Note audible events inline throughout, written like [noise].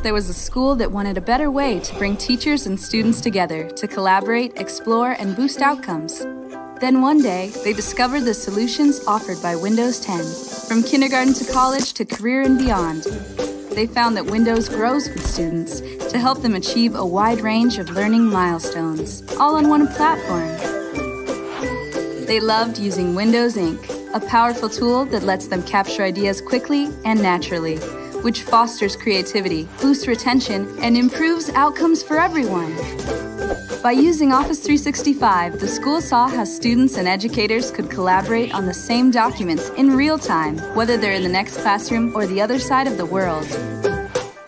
there was a school that wanted a better way to bring teachers and students together to collaborate, explore, and boost outcomes. Then one day, they discovered the solutions offered by Windows 10. From kindergarten to college to career and beyond, they found that Windows grows with students to help them achieve a wide range of learning milestones, all on one platform. They loved using Windows Ink, a powerful tool that lets them capture ideas quickly and naturally which fosters creativity, boosts retention, and improves outcomes for everyone. By using Office 365, the school saw how students and educators could collaborate on the same documents in real time, whether they're in the next classroom or the other side of the world.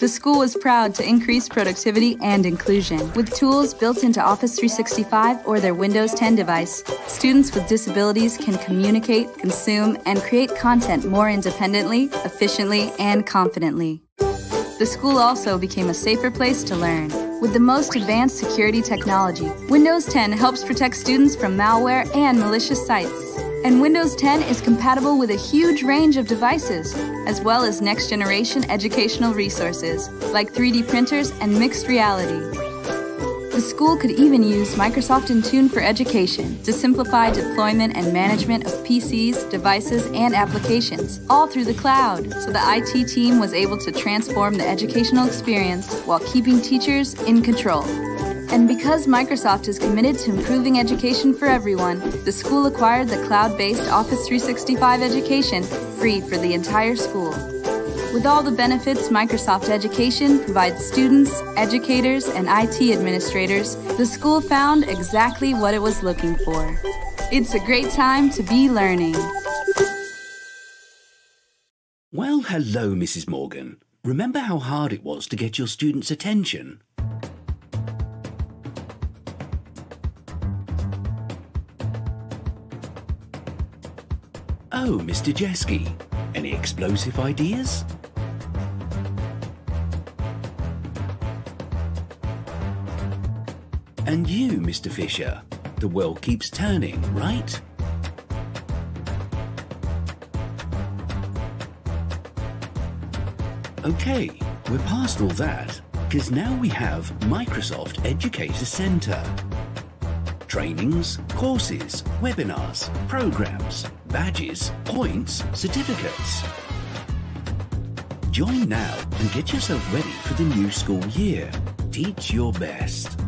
The school is proud to increase productivity and inclusion with tools built into Office 365 or their Windows 10 device. Students with disabilities can communicate, consume, and create content more independently, efficiently, and confidently. The school also became a safer place to learn. With the most advanced security technology, Windows 10 helps protect students from malware and malicious sites and Windows 10 is compatible with a huge range of devices, as well as next generation educational resources, like 3D printers and mixed reality. The school could even use Microsoft Intune for Education to simplify deployment and management of PCs, devices, and applications, all through the cloud. So the IT team was able to transform the educational experience while keeping teachers in control. And because Microsoft is committed to improving education for everyone, the school acquired the cloud based Office 365 education free for the entire school. With all the benefits Microsoft Education provides students, educators, and IT administrators, the school found exactly what it was looking for. It's a great time to be learning. Well, hello, Mrs. Morgan. Remember how hard it was to get your students' attention? Oh, Mr. Jeske, any explosive ideas? And you, Mr. Fisher, the world keeps turning, right? Okay, we're past all that, because now we have Microsoft Educator Center. Trainings, courses, webinars, programs, badges, points, certificates. Join now and get yourself ready for the new school year. Teach your best.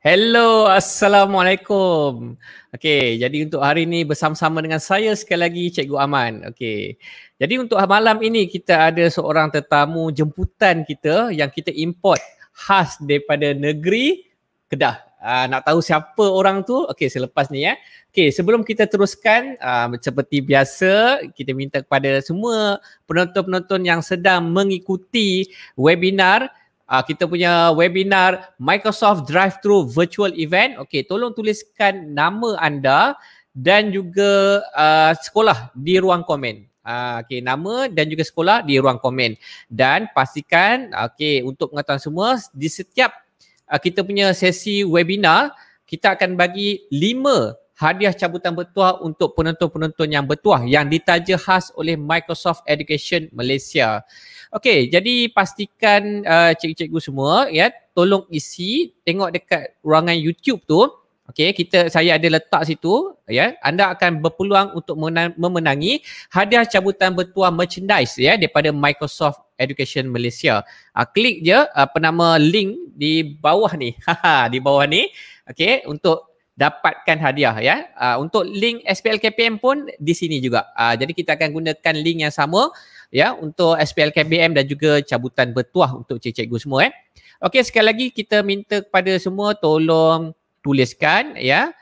Hello, Assalamualaikum. Okay, jadi untuk hari ini bersama-sama dengan saya sekali lagi Cikgu Aman. Okay, Jadi untuk malam ini kita ada seorang tetamu jemputan kita yang kita import khas daripada negeri Kedah. Uh, nak tahu siapa orang tu? Okey, selepas ni ya. Okey, sebelum kita teruskan, uh, seperti biasa, kita minta kepada semua penonton-penonton yang sedang mengikuti webinar Uh, kita punya webinar Microsoft Drive Thru Virtual Event. Okey, tolong tuliskan nama anda dan juga uh, sekolah di ruang komen. Uh, okey, nama dan juga sekolah di ruang komen. Dan pastikan, okay untuk pengetahuan semua, di setiap Ah, kita punya sesi webinar kita akan bagi lima hadiah cabutan bertuah untuk penonton-penonton yang bertuah yang ditaja khas oleh Microsoft Education Malaysia. Okey, jadi pastikan uh, cikgu-cikgu semua ya tolong isi tengok dekat ruangan YouTube tu Okey, kita saya ada letak situ, ya. Yeah. Anda akan berpeluang untuk menang, memenangi hadiah cabutan bertuah merchandise ya yeah, daripada Microsoft Education Malaysia. Uh, klik je uh, penama link di bawah ni. [laughs] di bawah ni. Okey, untuk dapatkan hadiah ya. Yeah. Uh, untuk link SPLKPM pun di sini juga. Uh, jadi kita akan gunakan link yang sama ya yeah, untuk SPLKPM dan juga cabutan bertuah untuk cikgu semua eh. Okey, sekali lagi kita minta kepada semua tolong tuliskan ya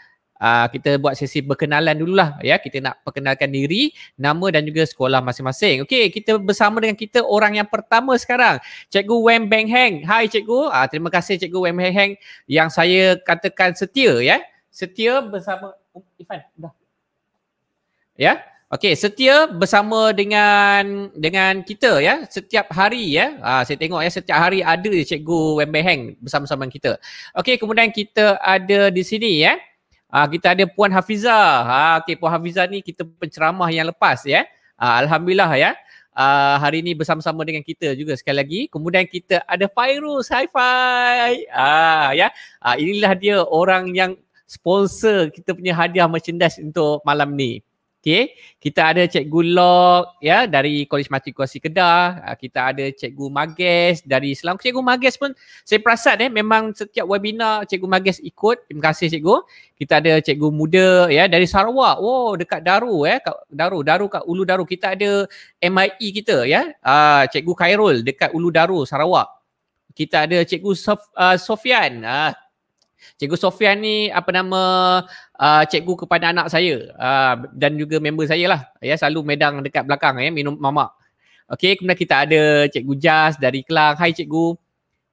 uh, kita buat sesi berkenalan dululah ya kita nak perkenalkan diri nama dan juga sekolah masing-masing okey kita bersama dengan kita orang yang pertama sekarang cikgu Wen Beng Heng hai cikgu uh, terima kasih cikgu Wen Beng Heng yang saya katakan setia ya setia bersama oh, Ifan dah ya Okey, setia bersama dengan dengan kita ya. Setiap hari ya. Ha, saya tengok ya setiap hari ada cikgu Wembe Heng bersama-sama dengan kita. Okey, kemudian kita ada di sini ya. Ha, kita ada Puan Hafiza. Ha, ah, okey, Puan Hafiza ni kita penceramah yang lepas ya. Ha, alhamdulillah ya. Ha, hari ini bersama-sama dengan kita juga sekali lagi. Kemudian kita ada Fairuz. Hi Fai. Ha, ya. Ha, inilah dia orang yang sponsor kita punya hadiah merchandise untuk malam ni. Okay. Kita ada Cikgu Lok ya dari Kolej Matrikulasi Kedah. Ah, kita ada Cikgu Mages dari Selangor. Cikgu Mages pun saya perasan eh memang setiap webinar Cikgu Mages ikut. Terima kasih Cikgu. Kita ada Cikgu Muda ya dari Sarawak. Oh dekat Daru eh. Daru, Daru kat Ulu Daru. Kita ada MIE kita ya. Ah, Cikgu Khairul dekat Ulu Daru, Sarawak. Kita ada Cikgu Sof, uh, Sofian. Ah, Cikgu Sofian ni apa nama uh, cikgu kepada anak saya uh, dan juga member saya lah. Ya selalu medang dekat belakang ya minum mamak. Okey, kemudian kita ada cikgu Jas dari Kelang. Hai cikgu.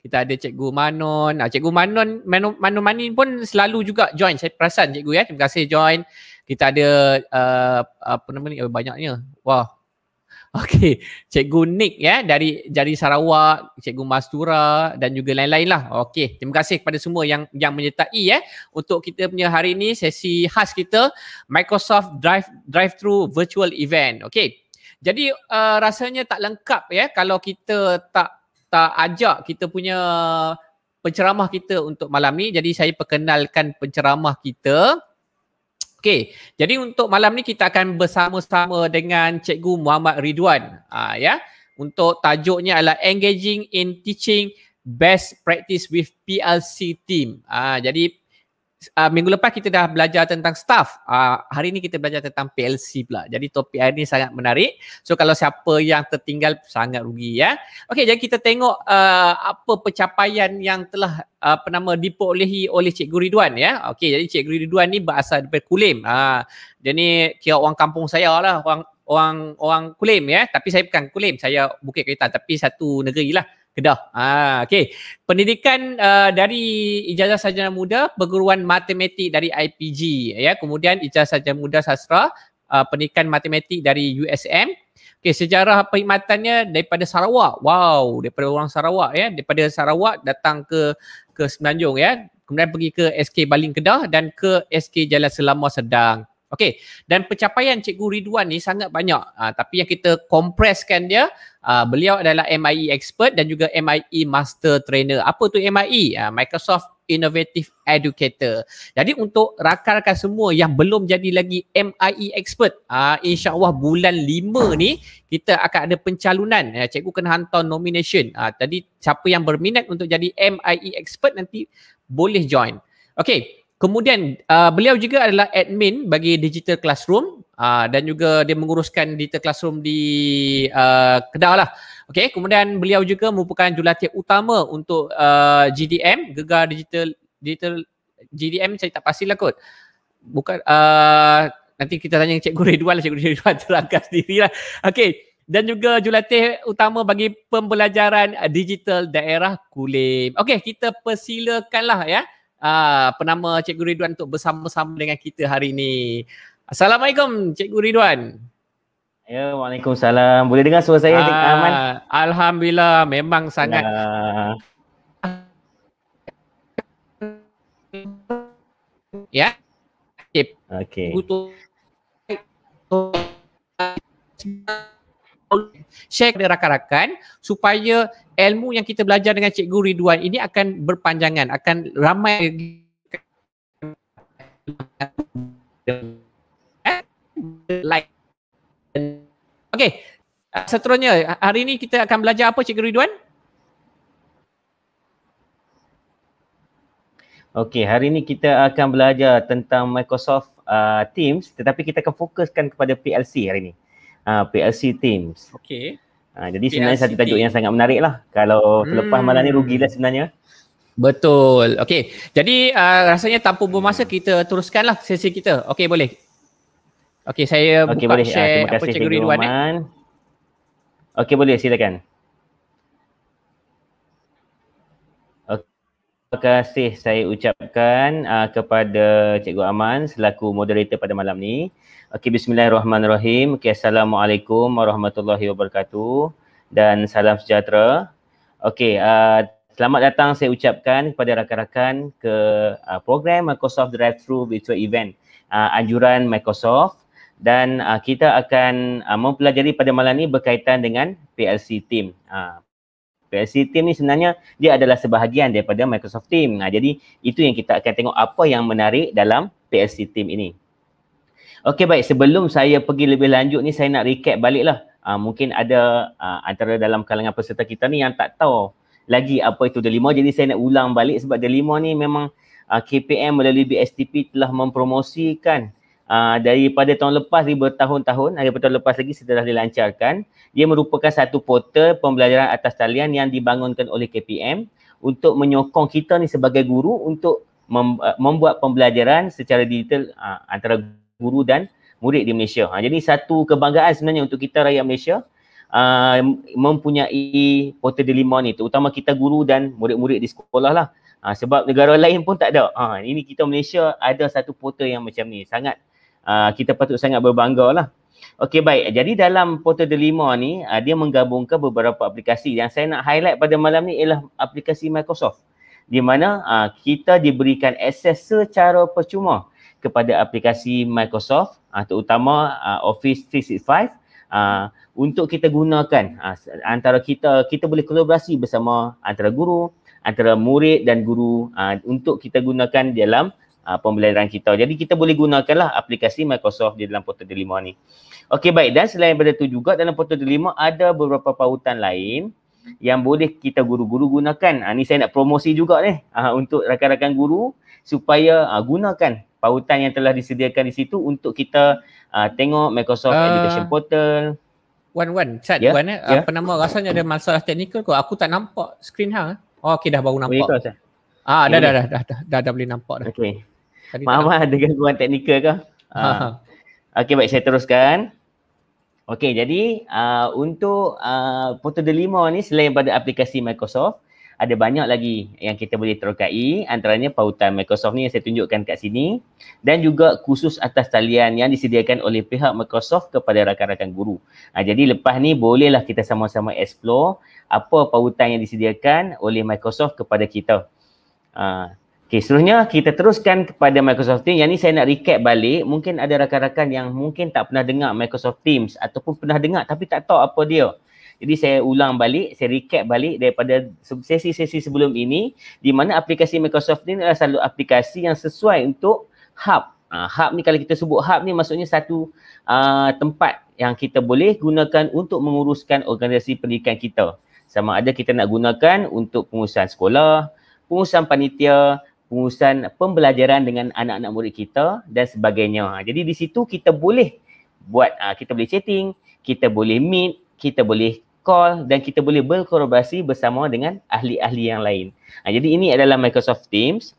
Kita ada cikgu Manon. Ah uh, cikgu Manon Manon Manon Manin pun selalu juga join. Saya perasan cikgu ya. Terima kasih join. Kita ada uh, apa nama ni? Oh, banyaknya. Wah, Okey, Cikgu Nick ya dari dari Sarawak, Cikgu Mastura dan juga lain-lain lah. Okey, terima kasih kepada semua yang yang menyertai ya untuk kita punya hari ini sesi khas kita Microsoft Drive Drive Through Virtual Event. Okey. Jadi uh, rasanya tak lengkap ya kalau kita tak tak ajak kita punya penceramah kita untuk malam ni. Jadi saya perkenalkan penceramah kita Okey, jadi untuk malam ni kita akan bersama-sama dengan Cikgu Muhammad Ridwan. Uh, ya, untuk tajuknya adalah Engaging in Teaching Best Practice with PLC Team. Uh, jadi uh, minggu lepas kita dah belajar tentang staff. Uh, hari ni kita belajar tentang PLC pula. Jadi topik hari ni sangat menarik. So kalau siapa yang tertinggal sangat rugi ya. Okey jadi kita tengok uh, apa pencapaian yang telah uh, penama diperolehi oleh Cikgu Ridwan ya. Okey jadi Cikgu Ridwan ni berasal daripada Kulim. Uh, jadi kira orang kampung saya lah orang orang orang Kulim ya tapi saya bukan Kulim saya Bukit Kelantan tapi satu negeri lah Kedah. Ah, okay. Pendidikan uh, dari Ijazah Sarjana Muda, Perguruan Matematik dari IPG. Ya. Kemudian Ijazah Sarjana Muda Sastra, uh, Pendidikan Matematik dari USM. Okay, sejarah perkhidmatannya daripada Sarawak. Wow, daripada orang Sarawak ya. Daripada Sarawak datang ke ke Semenanjung ya. Kemudian pergi ke SK Baling Kedah dan ke SK Jalan Selama Sedang. Okey. Dan pencapaian Cikgu Ridwan ni sangat banyak. Uh, tapi yang kita kompreskan dia, uh, beliau adalah MIE expert dan juga MIE master trainer. Apa tu MIE? Uh, ah, Microsoft Innovative Educator. Jadi untuk rakan-rakan semua yang belum jadi lagi MIE expert, uh, insyaAllah bulan lima ni kita akan ada pencalunan. Uh, cikgu kena hantar nomination. Uh, tadi siapa yang berminat untuk jadi MIE expert nanti boleh join. Okey. Kemudian uh, beliau juga adalah admin bagi Digital Classroom uh, dan juga dia menguruskan Digital Classroom di uh, Kedah lah. Okay, kemudian beliau juga merupakan jurulatih utama untuk uh, GDM, Gegar Digital Digital GDM saya tak pasti lah kot. Bukan, uh, nanti kita tanya Encik Guru Ridwan lah, Encik Guru Ridwan [laughs] terangkan sendiri lah. Okay, dan juga jurulatih utama bagi pembelajaran digital daerah Kulim. Okay, kita persilakanlah ya. Yeah uh, penama Cikgu Ridwan untuk bersama-sama dengan kita hari ini. Assalamualaikum Cikgu Ridwan. Ya, Waalaikumsalam. Boleh dengar suara saya uh, aman? Alhamdulillah, memang sangat. Ya. Okey. Okey share kepada rakan-rakan supaya ilmu yang kita belajar dengan Cikgu Ridwan ini akan berpanjangan, akan ramai Okay, seterusnya hari ini kita akan belajar apa Cikgu Ridwan? Okay, hari ini kita akan belajar tentang Microsoft uh, Teams tetapi kita akan fokuskan kepada PLC hari ini uh, ah, PLC Teams. Okey. Uh, jadi sebenarnya satu tajuk team. yang sangat menarik lah. Kalau terlepas hmm. malam ni rugilah sebenarnya. Betul. Okey. Jadi uh, rasanya tanpa bermasa kita teruskanlah sesi kita. Okey boleh. Okey saya buka okay, boleh. share uh, apa Cikgu Ridwan. Eh. Okay boleh silakan. Terima kasih saya ucapkan uh, kepada Cikgu Aman selaku moderator pada malam ni. Okey bismillahirrahmanirrahim. Okey assalamualaikum warahmatullahi wabarakatuh dan salam sejahtera. Okey uh, selamat datang saya ucapkan kepada rakan-rakan ke uh, program Microsoft Drive Through Virtual Event uh, anjuran Microsoft dan uh, kita akan uh, mempelajari pada malam ini berkaitan dengan PLC team. Uh, PLC team ni sebenarnya dia adalah sebahagian daripada Microsoft team. Nah, jadi itu yang kita akan tengok apa yang menarik dalam PLC team ini. Okey baik sebelum saya pergi lebih lanjut ni saya nak recap baliklah. Uh, mungkin ada uh, antara dalam kalangan peserta kita ni yang tak tahu lagi apa itu Delima. Jadi saya nak ulang balik sebab Delima ni memang uh, ah, KPM melalui BSTP telah mempromosikan uh, daripada tahun lepas di bertahun-tahun daripada tahun lepas lagi setelah dilancarkan. Ia merupakan satu portal pembelajaran atas talian yang dibangunkan oleh KPM untuk menyokong kita ni sebagai guru untuk mem- membuat pembelajaran secara digital uh, antara guru guru dan murid di Malaysia. Ha, jadi satu kebanggaan sebenarnya untuk kita rakyat Malaysia uh, mempunyai Porter Delima ni terutama kita guru dan murid-murid di sekolah lah. Ha, sebab negara lain pun tak ada. Ha, ini kita Malaysia ada satu portal yang macam ni. Sangat uh, kita patut sangat berbangga lah. Okey baik. Jadi dalam portal Delima ni uh, dia menggabungkan beberapa aplikasi. Yang saya nak highlight pada malam ni ialah aplikasi Microsoft. Di mana uh, kita diberikan akses secara percuma kepada aplikasi Microsoft uh, terutama uh, Office 365 Uh, ah, untuk kita gunakan uh, antara kita kita boleh kolaborasi bersama antara guru antara murid dan guru uh, untuk kita gunakan dalam uh, pembelajaran kita jadi kita boleh gunakanlah aplikasi Microsoft di dalam portal delima ni okey baik dan selain daripada itu juga dalam portal delima ada beberapa pautan lain yang boleh kita guru-guru gunakan Ini saya nak promosi juga ni untuk rakan-rakan guru supaya gunakan pautan yang telah disediakan di situ untuk kita uh, tengok Microsoft uh, Education Portal. Wan Wan, chat yeah? Ya, Wan eh. Yeah? Apa nama rasanya ada masalah teknikal kot. Aku tak nampak screen hang. Oh, okey dah baru nampak. ah, dah, dah, dah, dah, dah, dah, dah, dah boleh nampak dah. Okey. Mama ada gangguan teknikal ke? Ha. ha. Ah. okey, baik saya teruskan. Okey, jadi uh, untuk uh, Portal Delima ni selain pada aplikasi Microsoft, ada banyak lagi yang kita boleh terokai antaranya pautan Microsoft ni yang saya tunjukkan kat sini dan juga khusus atas talian yang disediakan oleh pihak Microsoft kepada rakan-rakan guru. Ha, jadi lepas ni bolehlah kita sama-sama explore apa pautan yang disediakan oleh Microsoft kepada kita. Ha, okay, seterusnya kita teruskan kepada Microsoft Teams. Yang ni saya nak recap balik. Mungkin ada rakan-rakan yang mungkin tak pernah dengar Microsoft Teams ataupun pernah dengar tapi tak tahu apa dia. Jadi saya ulang balik, saya recap balik daripada sesi-sesi sebelum ini di mana aplikasi Microsoft ni adalah satu aplikasi yang sesuai untuk hub. Uh, hub ni kalau kita sebut hub ni maksudnya satu uh, tempat yang kita boleh gunakan untuk menguruskan organisasi pendidikan kita. Sama ada kita nak gunakan untuk pengurusan sekolah, pengurusan panitia, pengurusan pembelajaran dengan anak-anak murid kita dan sebagainya. Ha, jadi di situ kita boleh buat, ah, kita boleh chatting, kita boleh meet, kita boleh call dan kita boleh berkolaborasi bersama dengan ahli-ahli yang lain. Ha, jadi ini adalah Microsoft Teams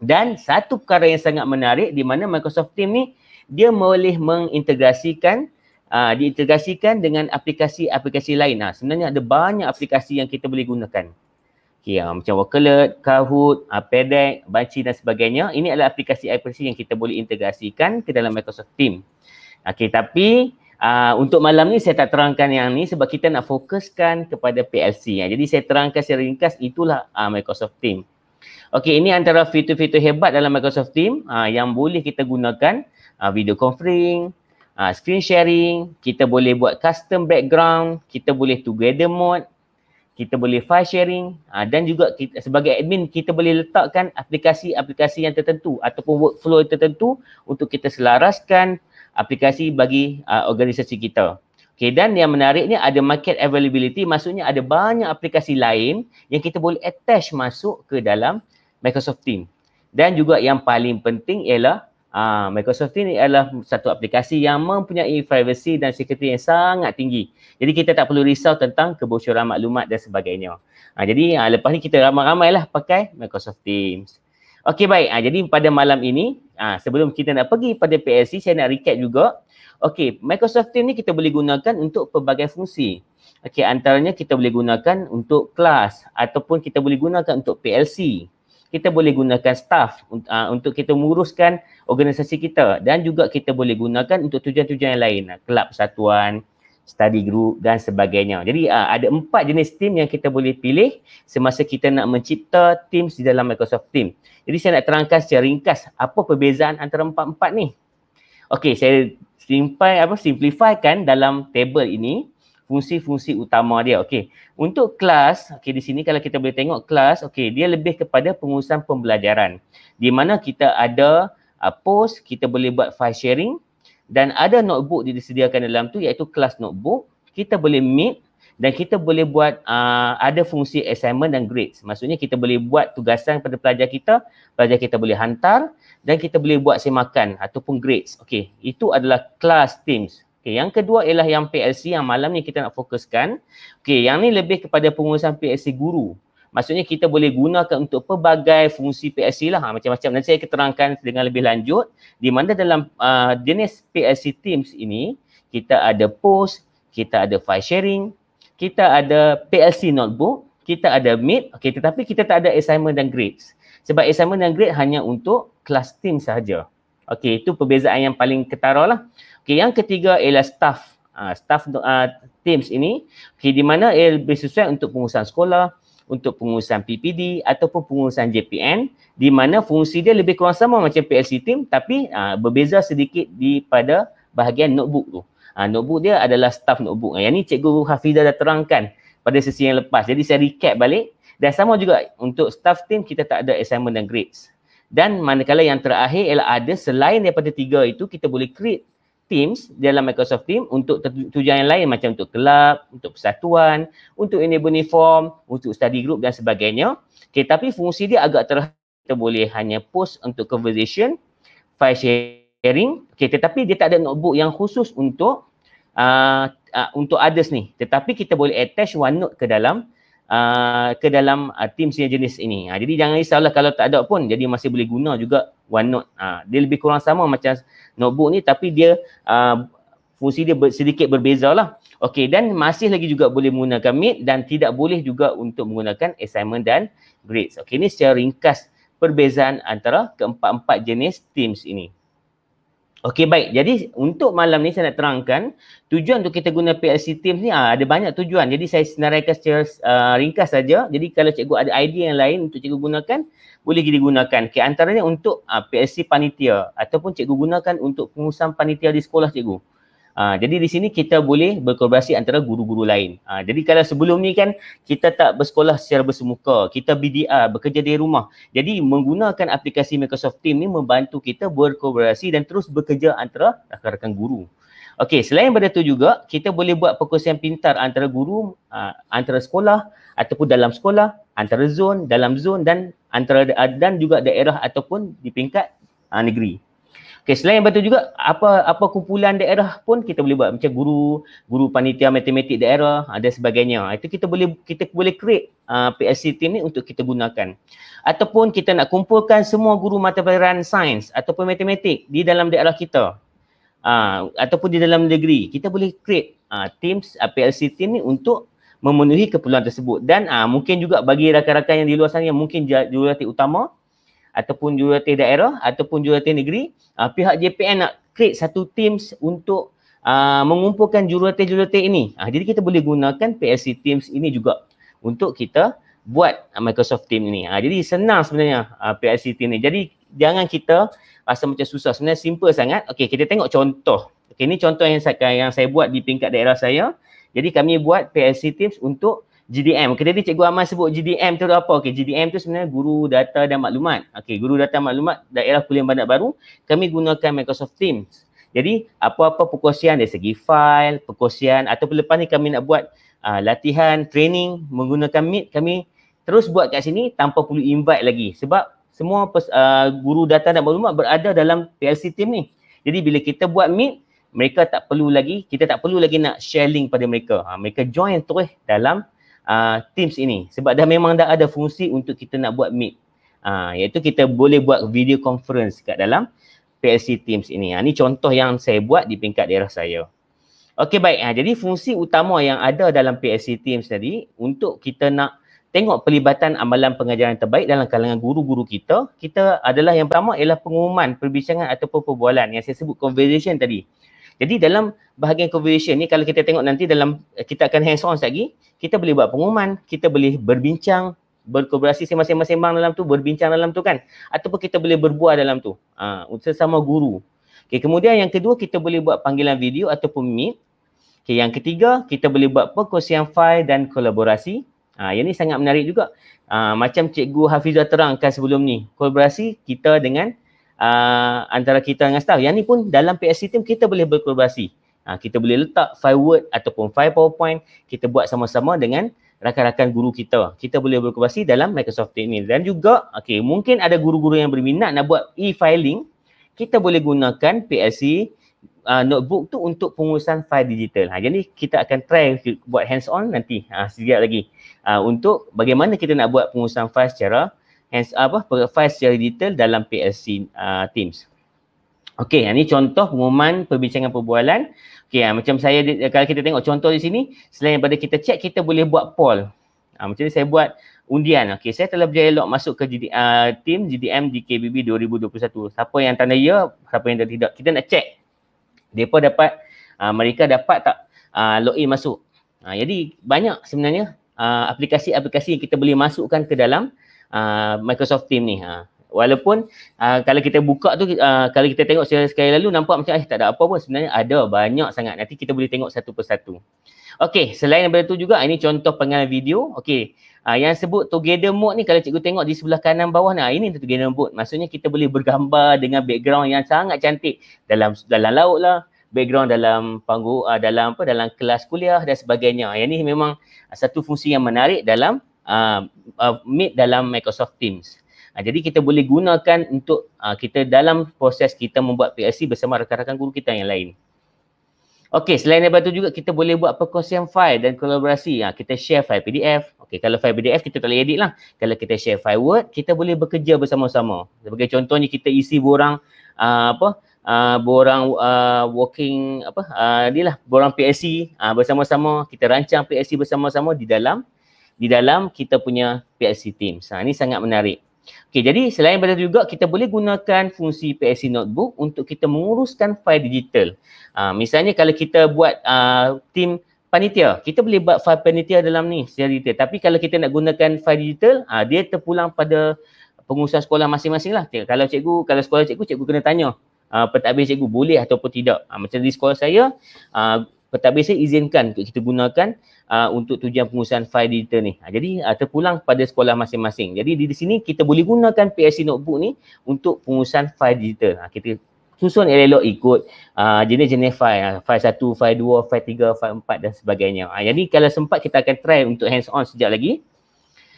dan satu perkara yang sangat menarik di mana Microsoft Teams ni dia boleh mengintegrasikan uh, diintegrasikan dengan aplikasi-aplikasi lain. Nah, ha, sebenarnya ada banyak aplikasi yang kita boleh gunakan. Okay, uh, ha, macam Workalert, Kahoot, uh, Padek, Banci dan sebagainya. Ini adalah aplikasi-aplikasi yang kita boleh integrasikan ke dalam Microsoft Teams. Okay, tapi Ah, untuk malam ni saya tak terangkan yang ni sebab kita nak fokuskan kepada PLC. Ya. Ah, jadi saya terangkan secara ringkas itulah uh, Microsoft Team. Okey, ini antara fitur-fitur hebat dalam Microsoft Team uh, yang boleh kita gunakan uh, video conferencing, uh, screen sharing, kita boleh buat custom background, kita boleh together mode, kita boleh file sharing uh, dan juga kita, sebagai admin kita boleh letakkan aplikasi-aplikasi yang tertentu ataupun workflow tertentu untuk kita selaraskan aplikasi bagi uh, organisasi kita. Okay, dan yang menariknya ada market availability, maksudnya ada banyak aplikasi lain yang kita boleh attach masuk ke dalam Microsoft Teams. Dan juga yang paling penting ialah uh, Microsoft Teams ialah satu aplikasi yang mempunyai privacy dan security yang sangat tinggi. Jadi kita tak perlu risau tentang kebocoran maklumat dan sebagainya. Uh, jadi uh, lepas ni kita ramai-ramailah pakai Microsoft Teams. Okey baik. Ha, jadi pada malam ini, ha, sebelum kita nak pergi pada PLC, saya nak recap juga. Okey, Microsoft Teams ni kita boleh gunakan untuk pelbagai fungsi. Okey, antaranya kita boleh gunakan untuk kelas ataupun kita boleh gunakan untuk PLC. Kita boleh gunakan staff uh, untuk kita menguruskan organisasi kita dan juga kita boleh gunakan untuk tujuan-tujuan yang lain. Kelab persatuan, study group dan sebagainya. Jadi uh, ada empat jenis team yang kita boleh pilih semasa kita nak mencipta team di dalam Microsoft Team. Jadi saya nak terangkan secara ringkas apa perbezaan antara empat-empat ni. Okey, saya simplify apa simplify kan dalam table ini fungsi-fungsi utama dia. Okey. Untuk kelas, okey di sini kalau kita boleh tengok kelas, okey dia lebih kepada pengurusan pembelajaran. Di mana kita ada uh, post, kita boleh buat file sharing, dan ada notebook yang disediakan dalam tu iaitu kelas notebook kita boleh meet dan kita boleh buat uh, ada fungsi assignment dan grades maksudnya kita boleh buat tugasan pada pelajar kita pelajar kita boleh hantar dan kita boleh buat semakan ataupun grades okey itu adalah kelas teams okey yang kedua ialah yang PLC yang malam ni kita nak fokuskan okey yang ni lebih kepada pengurusan PLC guru maksudnya kita boleh gunakan untuk pelbagai fungsi PLC lah ha, macam-macam nanti saya keterangkan dengan lebih lanjut di mana dalam uh, jenis PLC Teams ini kita ada post, kita ada file sharing, kita ada PLC notebook, kita ada meet, okay, tetapi kita tak ada assignment dan grades. Sebab assignment dan grade hanya untuk kelas team sahaja. okay itu perbezaan yang paling ketara lah. Okey, yang ketiga ialah staff. Uh, staff uh, teams ini okay, di mana ia lebih sesuai untuk pengurusan sekolah, untuk pengurusan PPD ataupun pengurusan JPN di mana fungsi dia lebih kurang sama macam PLC team tapi uh, berbeza sedikit di pada bahagian notebook tu. Uh, notebook dia adalah staff notebook. Ah, yang ni Cikgu Hafizah dah terangkan pada sesi yang lepas. Jadi saya recap balik dan sama juga untuk staff team kita tak ada assignment dan grades. Dan manakala yang terakhir ialah ada selain daripada tiga itu kita boleh create Teams dalam Microsoft Teams untuk tujuan yang lain macam untuk kelab, untuk persatuan, untuk ini ni form, untuk study group dan sebagainya. Okay, tapi fungsi dia agak terhad kita boleh hanya post untuk conversation, file sharing. Okay, tetapi dia tak ada notebook yang khusus untuk uh, uh, untuk others ni. Tetapi kita boleh attach OneNote ke dalam Uh, ke dalam uh, team senior jenis ini. Uh, jadi jangan risaulah kalau tak ada pun jadi masih boleh guna juga OneNote. Uh, ha, dia lebih kurang sama macam notebook ni tapi dia uh, fungsi dia ber- sedikit berbeza lah. Okey dan masih lagi juga boleh menggunakan Meet dan tidak boleh juga untuk menggunakan assignment dan grades. Okey ni secara ringkas perbezaan antara keempat-empat jenis teams ini. Okey baik. Jadi untuk malam ni saya nak terangkan tujuan untuk kita guna PLC Teams ni aa, ah, ada banyak tujuan. Jadi saya senaraikan secara uh, ringkas saja. Jadi kalau cikgu ada idea yang lain untuk cikgu gunakan boleh kita gunakan Okey antaranya untuk uh, ah, PLC panitia ataupun cikgu gunakan untuk pengurusan panitia di sekolah cikgu. Ha, jadi di sini kita boleh berkolaborasi antara guru-guru lain. Uh, jadi kalau sebelum ni kan kita tak bersekolah secara bersemuka, kita BDA, ha, bekerja dari rumah. Jadi menggunakan aplikasi Microsoft Teams ni membantu kita berkolaborasi dan terus bekerja antara rakan-rakan guru. Okey, selain daripada itu juga, kita boleh buat perkongsian pintar antara guru, uh, antara sekolah ataupun dalam sekolah, antara zon, dalam zon dan antara uh, dan juga daerah ataupun di peringkat uh, negeri. Okey, selain daripada tu juga apa apa kumpulan daerah pun kita boleh buat macam guru, guru panitia matematik daerah ada ah, sebagainya. Ah, itu kita boleh kita boleh create uh, ah, PSC team ni untuk kita gunakan. Ataupun kita nak kumpulkan semua guru mata pelajaran sains ataupun matematik di dalam daerah kita. Uh, ataupun di dalam negeri, kita boleh create uh, teams uh, PLC team ni untuk memenuhi keperluan tersebut dan uh, mungkin juga bagi rakan-rakan yang di luar sana yang mungkin jurulatih utama ataupun jurulatih daerah ataupun jurulatih negeri uh, pihak JPN nak create satu teams untuk Uh, mengumpulkan jurulatih-jurulatih ini. Uh, jadi kita boleh gunakan PLC Teams ini juga untuk kita buat Microsoft Teams ini. Uh, jadi senang sebenarnya uh, PLC Teams ini. Jadi jangan kita rasa macam susah. Sebenarnya simple sangat. Okey, kita tengok contoh. Okey, ini contoh yang saya, yang saya buat di tingkat daerah saya. Jadi kami buat PLC Teams untuk GDM. Okey tadi Cikgu Aman sebut GDM tu apa? Okey GDM tu sebenarnya guru data dan maklumat. Okey guru data dan maklumat daerah kuliah bandar baru kami gunakan Microsoft Teams. Jadi apa-apa perkongsian dari segi file, perkongsian atau lepas ni kami nak buat uh, latihan, training menggunakan Meet kami terus buat kat sini tanpa perlu invite lagi sebab semua pers- uh, guru data dan maklumat berada dalam PLC team ni. Jadi bila kita buat Meet mereka tak perlu lagi, kita tak perlu lagi nak share link pada mereka. Ha, mereka join terus dalam uh, Teams ini sebab dah memang dah ada fungsi untuk kita nak buat meet uh, iaitu kita boleh buat video conference kat dalam PLC Teams ini. Ini ha, uh, contoh yang saya buat di peringkat daerah saya. Okey baik. Uh, jadi fungsi utama yang ada dalam PLC Teams tadi untuk kita nak tengok pelibatan amalan pengajaran terbaik dalam kalangan guru-guru kita, kita adalah yang pertama ialah pengumuman, perbincangan ataupun perbualan yang saya sebut conversation tadi. Jadi dalam bahagian conversation ni kalau kita tengok nanti dalam eh, kita akan hands on lagi, kita boleh buat pengumuman, kita boleh berbincang, berkolaborasi sembang-sembang dalam tu, berbincang dalam tu kan. Ataupun kita boleh berbuat dalam tu. Ah, uh, sesama guru. Okay, kemudian yang kedua kita boleh buat panggilan video ataupun meet. Okay, yang ketiga kita boleh buat perkongsian file dan kolaborasi. Ah, yang ni sangat menarik juga. Ah, macam Cikgu Hafizah terangkan sebelum ni, kolaborasi kita dengan uh, antara kita dengan staff. Yang ni pun dalam PSC team kita boleh berkolaborasi. Ha, kita boleh letak five word ataupun five powerpoint kita buat sama-sama dengan rakan-rakan guru kita. Kita boleh berkolaborasi dalam Microsoft Team ni. Dan juga, okay, mungkin ada guru-guru yang berminat nak buat e-filing, kita boleh gunakan PSC uh, ah, notebook tu untuk pengurusan file digital. Ha, jadi kita akan try buat hands-on nanti, ha, sekejap lagi, uh, untuk bagaimana kita nak buat pengurusan file secara hands apa profile secara detail dalam PLC uh, Teams. Okey, yang ini contoh pengumuman perbincangan perbualan. Okey, ya, macam saya kalau kita tengok contoh di sini, selain daripada kita chat, kita boleh buat poll. Ha, macam ni saya buat undian. Okey, saya telah berjaya log masuk ke GD, uh, ah, team GDM DKBB 2021. Siapa yang tanda ya, siapa yang tidak. Kita nak check. Depa dapat uh, mereka dapat tak uh, login masuk. Uh, jadi banyak sebenarnya uh, aplikasi-aplikasi yang kita boleh masukkan ke dalam uh, Microsoft Teams ni. Uh. Walaupun uh, kalau kita buka tu, uh, kalau kita tengok sekali lalu nampak macam eh tak ada apa pun sebenarnya ada banyak sangat. Nanti kita boleh tengok satu persatu. Okey, selain daripada tu juga, ini contoh pengalaman video. Okey, uh, yang sebut together mode ni kalau cikgu tengok di sebelah kanan bawah ni, ah, ini together mode. Maksudnya kita boleh bergambar dengan background yang sangat cantik dalam dalam laut lah, background dalam panggung, uh, dalam apa, dalam kelas kuliah dan sebagainya. Yang ni memang satu fungsi yang menarik dalam uh, uh, meet dalam Microsoft Teams. Uh, jadi kita boleh gunakan untuk uh, kita dalam proses kita membuat PLC bersama rakan-rakan guru kita yang lain. Okey, selain daripada itu juga kita boleh buat perkongsian file dan kolaborasi. Ha, kita share file PDF. Okey, kalau file PDF kita tak boleh edit lah. Kalau kita share file Word, kita boleh bekerja bersama-sama. Sebagai contohnya kita isi borang uh, apa? Uh, borang uh, working apa? Uh, inilah borang PSC uh, bersama-sama kita rancang PSC bersama-sama di dalam di dalam kita punya PLC Teams. Ha, ini sangat menarik. Okay, jadi selain daripada juga kita boleh gunakan fungsi PLC Notebook untuk kita menguruskan file digital. Ha, misalnya kalau kita buat uh, team panitia, kita boleh buat file panitia dalam ni secara detail. Tapi kalau kita nak gunakan file digital, ha, dia terpulang pada pengusaha sekolah masing-masing lah. Kalau cikgu, kalau sekolah cikgu, cikgu kena tanya. Uh, ha, petak habis cikgu boleh ataupun tidak. Uh, macam di sekolah saya, uh, pentadbir biasa izinkan untuk kita gunakan uh, untuk tujuan pengurusan file digital ni. Ha, jadi uh, terpulang pada sekolah masing-masing. Jadi di, di sini kita boleh gunakan PSC notebook ni untuk pengurusan file digital. Ha, kita susun elok-elok ikut uh, jenis-jenis file. Uh, file 1, file 2, file 3, file 4 dan sebagainya. Ha, jadi kalau sempat kita akan try untuk hands-on sejak lagi.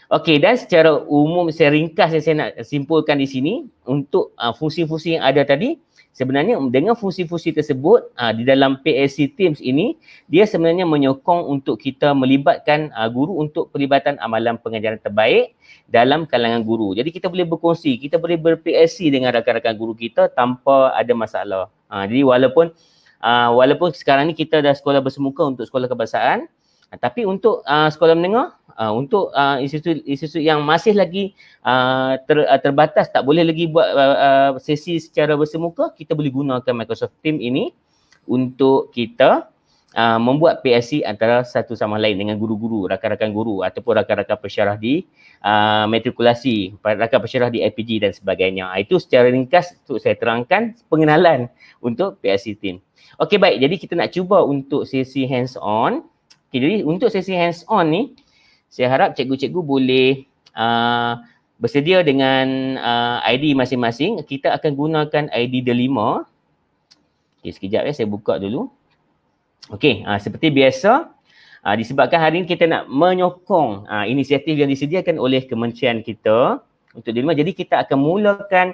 Okey dan secara umum saya ringkas yang saya nak simpulkan di sini untuk uh, fungsi-fungsi yang ada tadi sebenarnya dengan fungsi-fungsi tersebut uh, di dalam PSC Teams ini dia sebenarnya menyokong untuk kita melibatkan uh, guru untuk pelibatan amalan pengajaran terbaik dalam kalangan guru. Jadi kita boleh berkongsi, kita boleh ber-PSC dengan rakan-rakan guru kita tanpa ada masalah. Uh, jadi walaupun uh, walaupun sekarang ni kita dah sekolah bersemuka untuk sekolah kebangsaan Ah, tapi untuk uh, sekolah menengah uh, untuk uh, institut institut yang masih lagi uh, ter, uh, terbatas tak boleh lagi buat uh, uh, sesi secara bersemuka kita boleh gunakan Microsoft Teams ini untuk kita uh, membuat PSC antara satu sama lain dengan guru-guru rakan-rakan guru ataupun rakan-rakan pensyarah di uh, matrikulasi rakan pensyarah di IPG dan sebagainya itu secara ringkas untuk saya terangkan pengenalan untuk PSC Teams okey baik jadi kita nak cuba untuk sesi hands on Okay, jadi untuk sesi hands on ni, saya harap cikgu-cikgu boleh uh, bersedia dengan uh, ID masing-masing. Kita akan gunakan ID delima. Okay, sekejap ya, saya buka dulu. Okay, uh, seperti biasa, uh, disebabkan hari ini kita nak menyokong uh, inisiatif yang disediakan oleh kementerian kita untuk delima. Jadi kita akan mulakan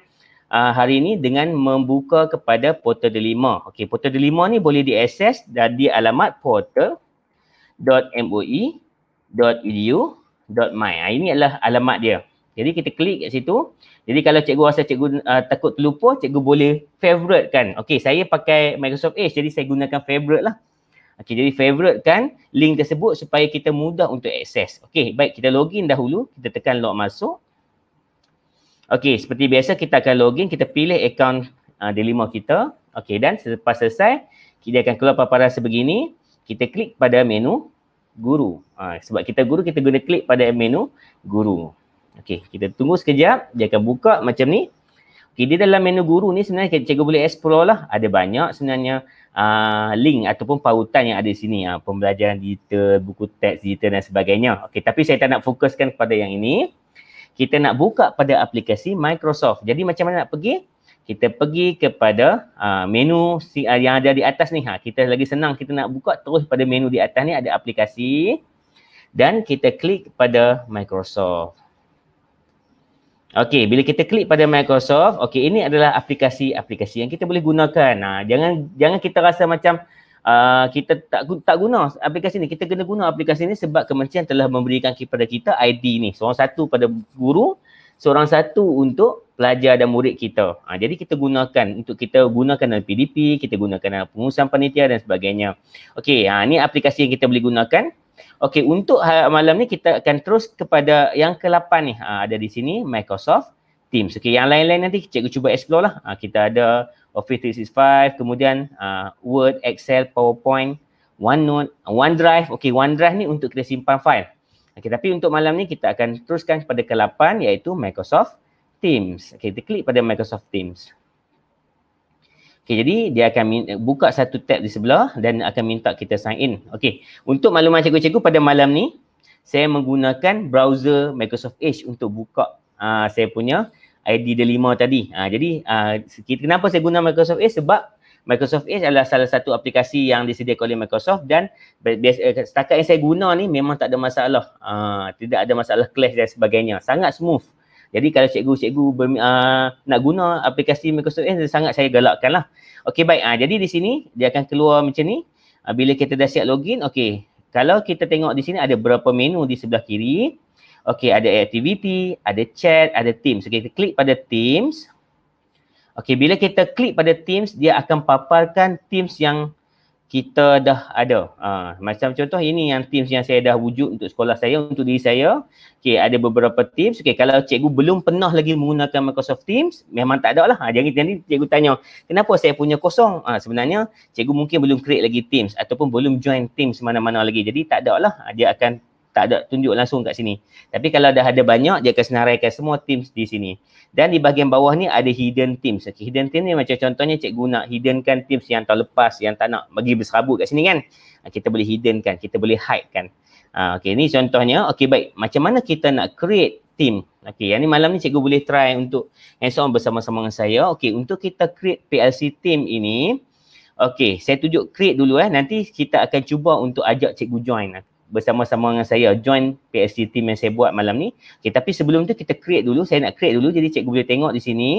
uh, hari ini dengan membuka kepada portal delima. Okay, portal delima ni boleh diakses dari alamat portal www.moe.edu.my ha, ah, Ini adalah alamat dia Jadi kita klik kat situ Jadi kalau cikgu rasa cikgu uh, takut terlupa Cikgu boleh favorite kan Okay saya pakai Microsoft Edge Jadi saya gunakan favorite lah Okay jadi favorite kan link tersebut Supaya kita mudah untuk akses. Okay baik kita login dahulu Kita tekan log masuk Okay seperti biasa kita akan login Kita pilih account uh, ah, Delimo kita Okay dan selepas selesai Dia akan keluar paparan sebegini kita klik pada menu guru. Ha, sebab kita guru, kita guna klik pada menu guru. Okey, kita tunggu sekejap. Dia akan buka macam ni. Okey, dia dalam menu guru ni sebenarnya cikgu boleh explore lah. Ada banyak sebenarnya uh, link ataupun pautan yang ada di sini. Uh, pembelajaran digital, buku teks digital dan sebagainya. Okey, tapi saya tak nak fokuskan kepada yang ini. Kita nak buka pada aplikasi Microsoft. Jadi macam mana nak pergi? kita pergi kepada uh, menu ah, yang ada di atas ni. Ha, kita lagi senang kita nak buka terus pada menu di atas ni ada aplikasi dan kita klik pada Microsoft. Okey, bila kita klik pada Microsoft, okey ini adalah aplikasi-aplikasi yang kita boleh gunakan. ha, jangan jangan kita rasa macam uh, kita tak tak guna aplikasi ni. Kita kena guna aplikasi ni sebab kementerian telah memberikan kepada kita ID ni. Seorang satu pada guru seorang satu untuk pelajar dan murid kita. Ha, jadi kita gunakan untuk kita gunakan dalam PDP, kita gunakan dalam pengurusan panitia dan sebagainya. Okey, ha, ini aplikasi yang kita boleh gunakan. Okey, untuk ha, malam ni kita akan terus kepada yang ke-8 ni. Ha, ada di sini Microsoft Teams. Okey, yang lain-lain nanti cikgu cuba explore lah. Ha, kita ada Office 365, kemudian uh, Word, Excel, PowerPoint, OneNote, OneDrive. Okey, OneDrive ni untuk kita simpan file. Okay, tapi untuk malam ni kita akan teruskan pada ke-8 iaitu Microsoft Teams. Okay, kita klik pada Microsoft Teams. Okay, jadi dia akan buka satu tab di sebelah dan akan minta kita sign in. Okay, untuk maklumat cikgu-cikgu pada malam ni, saya menggunakan browser Microsoft Edge untuk buka uh, saya punya ID delima tadi. Uh, jadi, uh, kenapa saya guna Microsoft Edge? Sebab Microsoft Edge adalah salah satu aplikasi yang disediakan oleh Microsoft dan eh, setakat yang saya guna ni memang tak ada masalah. Uh, tidak ada masalah clash dan sebagainya. Sangat smooth. Jadi kalau cikgu-cikgu ber, uh, ah, nak guna aplikasi Microsoft Edge, sangat saya galakkan lah. Okey baik. Uh, jadi di sini dia akan keluar macam ni. Uh, bila kita dah siap login, okey. Kalau kita tengok di sini ada berapa menu di sebelah kiri. Okey, ada activity, ada chat, ada teams. Okey, kita klik pada teams. Okey, bila kita klik pada Teams, dia akan paparkan Teams yang kita dah ada. Uh, macam contoh ini yang Teams yang saya dah wujud untuk sekolah saya, untuk diri saya. Okey, ada beberapa Teams. Okey, kalau cikgu belum pernah lagi menggunakan Microsoft Teams, memang tak ada lah. Ha, jadi nanti cikgu tanya, kenapa saya punya kosong? Ha, sebenarnya cikgu mungkin belum create lagi Teams ataupun belum join Teams mana-mana lagi. Jadi tak ada lah. Ha, dia akan tak ada tunjuk langsung kat sini. Tapi kalau dah ada banyak, dia akan senaraikan semua teams di sini. Dan di bahagian bawah ni ada hidden teams. Okay, hidden teams ni macam contohnya cikgu nak hiddenkan teams yang tak lepas, yang tak nak bagi berserabut kat sini kan. Ah, kita boleh hiddenkan, kita boleh hidekan. Uh, ah, okay, ni contohnya. Okay, baik. Macam mana kita nak create team? Okay, yang ni malam ni cikgu boleh try untuk hands on bersama-sama dengan saya. Okay, untuk kita create PLC team ini, Okay, saya tunjuk create dulu eh. Nanti kita akan cuba untuk ajak cikgu join bersama-sama dengan saya join PSG team yang saya buat malam ni. Okay, tapi sebelum tu kita create dulu. Saya nak create dulu. Jadi cikgu boleh tengok di sini.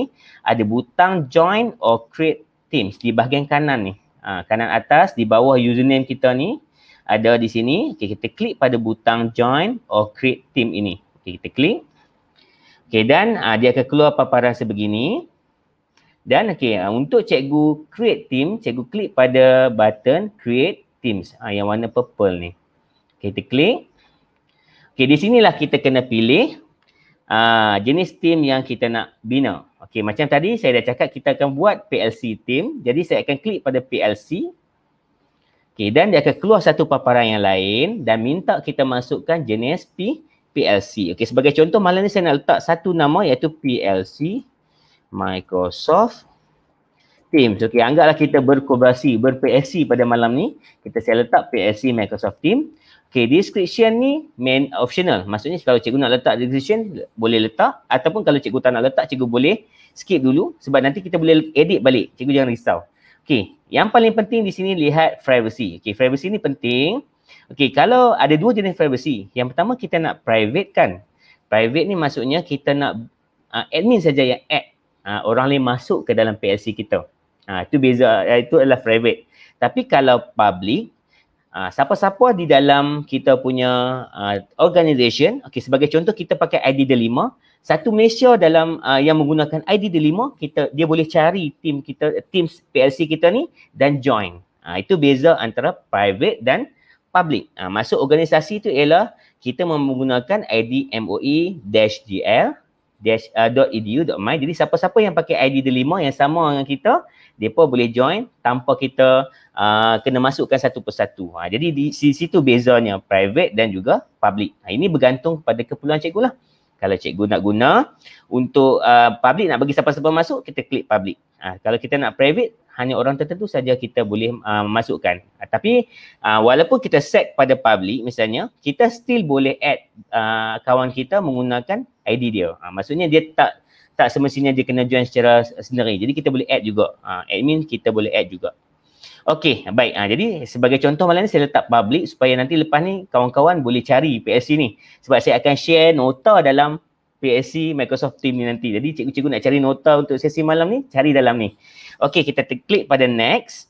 Ada butang join or create teams di bahagian kanan ni. Ha, kanan atas di bawah username kita ni. Ada di sini. Okay, kita klik pada butang join or create team ini. Okay, kita klik. Okay, dan ha, dia akan keluar paparan sebegini. Dan okay, ha, untuk cikgu create team, cikgu klik pada button create teams ha, yang warna purple ni. Kita klik. Okey, di sinilah kita kena pilih uh, jenis team yang kita nak bina. Okey, macam tadi saya dah cakap kita akan buat PLC team. Jadi saya akan klik pada PLC. Okey, dan dia akan keluar satu paparan yang lain dan minta kita masukkan jenis P PLC. Okey, sebagai contoh malam ni saya nak letak satu nama iaitu PLC Microsoft Teams. Okey, anggaplah kita berkolaborasi, ber-PLC pada malam ni. Kita saya letak PLC Microsoft Teams. Okay, description ni main optional. Maksudnya kalau cikgu nak letak description, boleh letak. Ataupun kalau cikgu tak nak letak, cikgu boleh skip dulu. Sebab nanti kita boleh edit balik. Cikgu jangan risau. Okay, yang paling penting di sini lihat privacy. Okay, privacy ni penting. Okay, kalau ada dua jenis privacy. Yang pertama kita nak private kan. Private ni maksudnya kita nak uh, admin saja yang add. Uh, orang lain masuk ke dalam PLC kita. Uh, itu beza, uh, itu adalah private. Tapi kalau public, Ah, siapa-siapa di dalam kita punya uh, ah, organisation okey sebagai contoh kita pakai ID Delima satu Malaysia dalam uh, yang menggunakan ID Delima kita dia boleh cari team kita team PLC kita ni dan join uh, itu beza antara private dan public uh, masuk organisasi itu ialah kita menggunakan ID MOE-DL dash uh, e My. jadi siapa-siapa yang pakai ID Delima yang sama dengan kita mereka boleh join tanpa kita uh, kena masukkan satu persatu. Ha, jadi di, sisi situ bezanya private dan juga public. Ha, ini bergantung pada keperluan cikgu lah. Kalau cikgu nak guna untuk uh, public nak bagi siapa-siapa masuk, kita klik public. Ha, kalau kita nak private, hanya orang tertentu saja kita boleh uh, masukkan. Ha, tapi uh, walaupun kita set pada public misalnya, kita still boleh add uh, kawan kita menggunakan ID dia. Ha, maksudnya dia tak tak semestinya dia kena join secara sendiri. Jadi kita boleh add juga. Uh, admin kita boleh add juga. Okey, baik. Uh, jadi sebagai contoh malam ni saya letak public supaya nanti lepas ni kawan-kawan boleh cari PSC ni. Sebab saya akan share nota dalam PSC Microsoft Team ni nanti. Jadi cikgu-cikgu nak cari nota untuk sesi malam ni, cari dalam ni. Okey, kita klik pada next.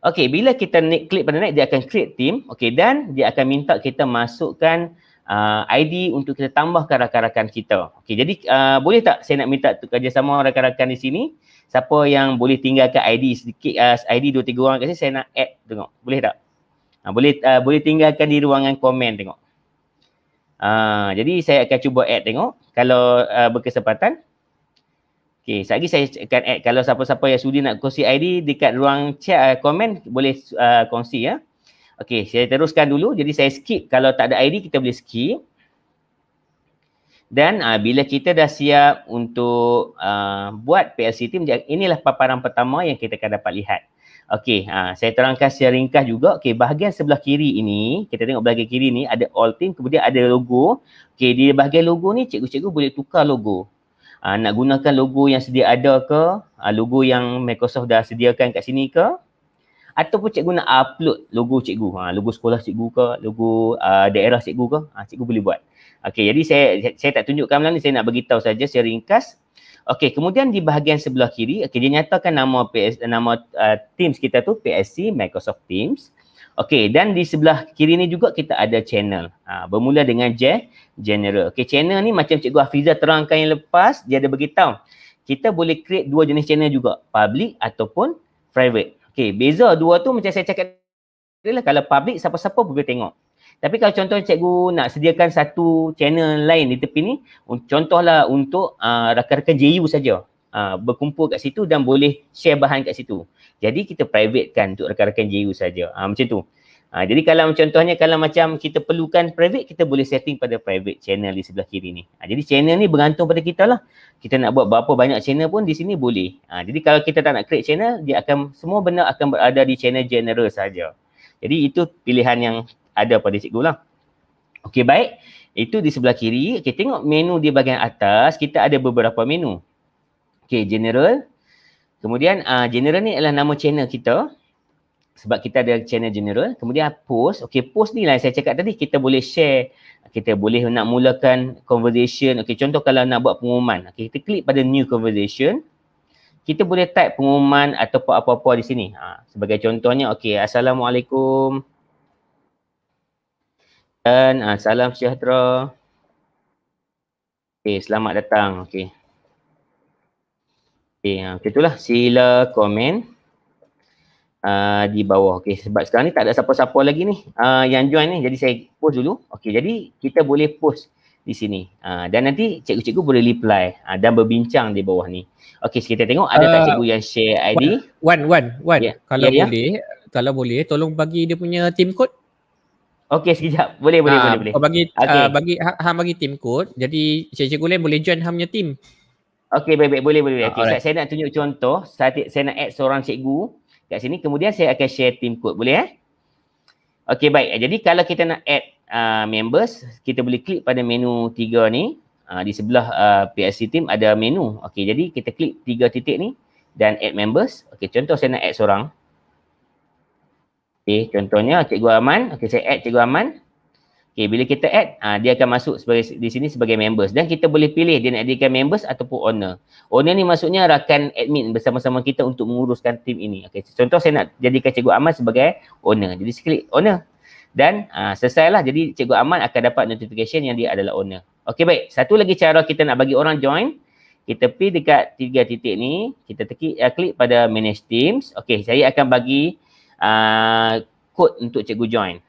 Okey, bila kita klik pada next, dia akan create team. Okey, dan dia akan minta kita masukkan uh, ID untuk kita tambahkan rakan-rakan kita. Okey, jadi uh, boleh tak saya nak minta kerjasama rakan-rakan di sini? Siapa yang boleh tinggalkan ID sedikit, uh, ID dua tiga orang kat sini, saya nak add tengok. Boleh tak? Uh, boleh uh, boleh tinggalkan di ruangan komen tengok. Uh, jadi saya akan cuba add tengok kalau uh, berkesempatan. Okey, sekejap lagi saya akan add. Kalau siapa-siapa yang sudi nak kongsi ID dekat ruang chat uh, komen, boleh uh, kongsi ya. Uh. Okey, saya teruskan dulu. Jadi saya skip. Kalau tak ada ID, kita boleh skip. Dan uh, bila kita dah siap untuk uh, buat PLCT, inilah paparan pertama yang kita akan dapat lihat. Okey, uh, saya terangkan secara ringkas juga. Okey, bahagian sebelah kiri ini, kita tengok bahagian kiri ni ada all team, kemudian ada logo. Okey, di bahagian logo ni cikgu-cikgu boleh tukar logo. Uh, nak gunakan logo yang sedia ada ke, uh, logo yang Microsoft dah sediakan kat sini ke, ataupun cikgu nak upload logo cikgu ha logo sekolah cikgu ke logo uh, daerah cikgu ke ha cikgu boleh buat okey jadi saya saya tak tunjukkan malam ni saya nak bagi tahu saja secara ringkas okey kemudian di bahagian sebelah kiri okey dia nyatakan nama PS nama uh, Teams kita tu PSC Microsoft Teams okey dan di sebelah kiri ni juga kita ada channel ha, bermula dengan J general okey channel ni macam cikgu Hafiza terangkan yang lepas dia ada bagi tahu kita boleh create dua jenis channel juga public ataupun private Okey, beza dua tu macam saya cakap tadi lah kalau public siapa-siapa boleh tengok. Tapi kalau contoh cikgu nak sediakan satu channel lain di tepi ni, contohlah untuk uh, rakan-rakan JU saja. Uh, berkumpul kat situ dan boleh share bahan kat situ. Jadi kita privatekan untuk rakan-rakan JU saja. Uh, macam tu. Ha, jadi kalau contohnya kalau macam kita perlukan private, kita boleh setting pada private channel di sebelah kiri ni. Ha, jadi channel ni bergantung pada kita lah. Kita nak buat berapa banyak channel pun di sini boleh. Ha, jadi kalau kita tak nak create channel, dia akan semua benda akan berada di channel general saja. Jadi itu pilihan yang ada pada cikgu lah. Okey baik. Itu di sebelah kiri. Okey tengok menu di bahagian atas. Kita ada beberapa menu. Okey general. Kemudian uh, general ni adalah nama channel kita sebab kita ada channel general kemudian post okey post ni lah yang saya cakap tadi kita boleh share kita boleh nak mulakan conversation okey contoh kalau nak buat pengumuman okey kita klik pada new conversation kita boleh type pengumuman atau apa-apa di sini ha, sebagai contohnya okey assalamualaikum dan ha, salam sejahtera okey selamat datang okey okey ha, itulah sila komen Ah, di bawah. Okey sebab sekarang ni tak ada siapa-siapa lagi ni uh, yang join ni. Jadi saya post dulu. Okey jadi kita boleh post di sini. Uh, dan nanti cikgu-cikgu boleh reply uh, dan berbincang di bawah ni. Okey kita tengok ada uh, tak cikgu yang share ID? One, one, one. Yeah. Kalau yeah, ya. boleh, yeah. kalau boleh tolong bagi dia punya team code. Okey sekejap. Boleh boleh uh, boleh boleh. bagi okay. uh, bagi ha, ha bagi team code. Jadi cikgu-cikgu lain boleh join ha punya team. Okey baik baik boleh boleh. Okey right. saya, saya nak tunjuk contoh. Saya saya nak add seorang cikgu kat sini. Kemudian saya akan share team code. Boleh eh? Okey baik. Eh, jadi kalau kita nak add uh, members, kita boleh klik pada menu tiga ni. Uh, di sebelah uh, PSC team ada menu. Okey jadi kita klik tiga titik ni dan add members. Okey contoh saya nak add seorang. Okey contohnya Cikgu Aman. Okey saya add Cikgu Aman. Okay, bila kita add, uh, dia akan masuk sebagai di sini sebagai members. Dan kita boleh pilih dia nak jadikan members ataupun owner. Owner ni maksudnya rakan admin bersama-sama kita untuk menguruskan tim ini. Okay, contoh saya nak jadikan Cikgu Ahmad sebagai owner. Jadi, saya klik owner. Dan uh, selesailah. Jadi, Cikgu Ahmad akan dapat notification yang dia adalah owner. Okay, baik. Satu lagi cara kita nak bagi orang join. Kita pergi dekat tiga titik ni. Kita teki uh, ah, klik pada manage teams. Okay, saya akan bagi uh, kod untuk Cikgu join.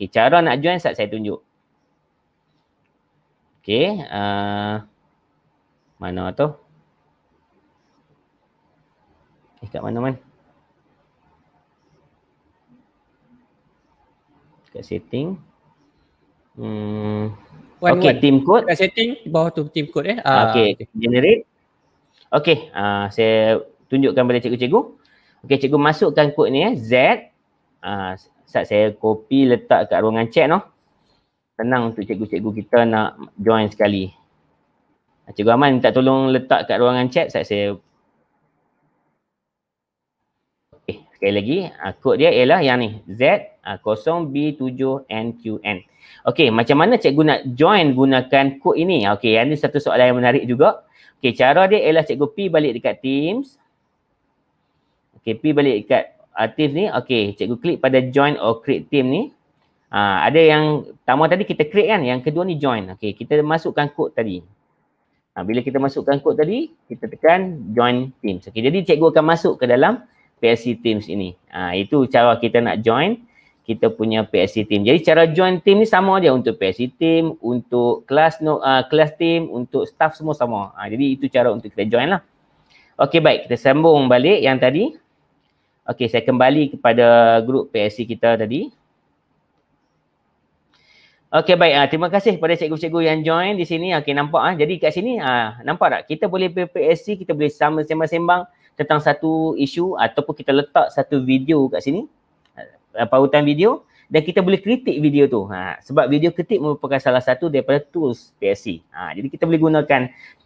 Okay, eh, cara nak join saat saya tunjuk. Okay. Uh, mana tu? Eh, kat mana man? Kat setting. Hmm. One, okay, team code. Kat setting, bawah tu team code eh. Uh, ah, ah, okay. okay, generate. Okay, uh, ah, saya tunjukkan pada cikgu-cikgu. Okay, cikgu masukkan kod ni eh. Z. Uh, Ustaz saya copy letak kat ruangan chat noh. Senang untuk cikgu-cikgu kita nak join sekali. Cikgu Aman minta tolong letak kat ruangan chat Ustaz saya. Okey, sekali lagi ah, kod dia ialah yang ni Z0B7NQN. Okey, macam mana cikgu nak join gunakan kod ini? Okey, yang ni satu soalan yang menarik juga. Okey, cara dia ialah cikgu P balik dekat Teams. Okey, P balik dekat Atif ni, okey, cikgu klik pada join or create team ni. Ha, ada yang pertama tadi kita create kan, yang kedua ni join. Okey, kita masukkan kod tadi. Ha, bila kita masukkan kod tadi, kita tekan join teams. Okey, jadi cikgu akan masuk ke dalam PSC Teams ini. Ha, itu cara kita nak join kita punya PSC team. Jadi cara join team ni sama aja untuk PSC team, untuk kelas no, uh, kelas team, untuk staff semua sama. Ha, jadi itu cara untuk kita join lah. Okey baik, kita sambung balik yang tadi. Okey, saya kembali kepada grup PSC kita tadi. Okey, baik. Uh, terima kasih kepada cikgu-cikgu yang join di sini. Okey, nampak. Uh. Jadi kat sini, uh, nampak tak? Kita boleh PSC, kita boleh sama-sama-sembang tentang satu isu ataupun kita letak satu video kat sini. Uh, parutan video dan kita boleh kritik video tu. Ha, sebab video kritik merupakan salah satu daripada tools PSC. Ha, jadi kita boleh gunakan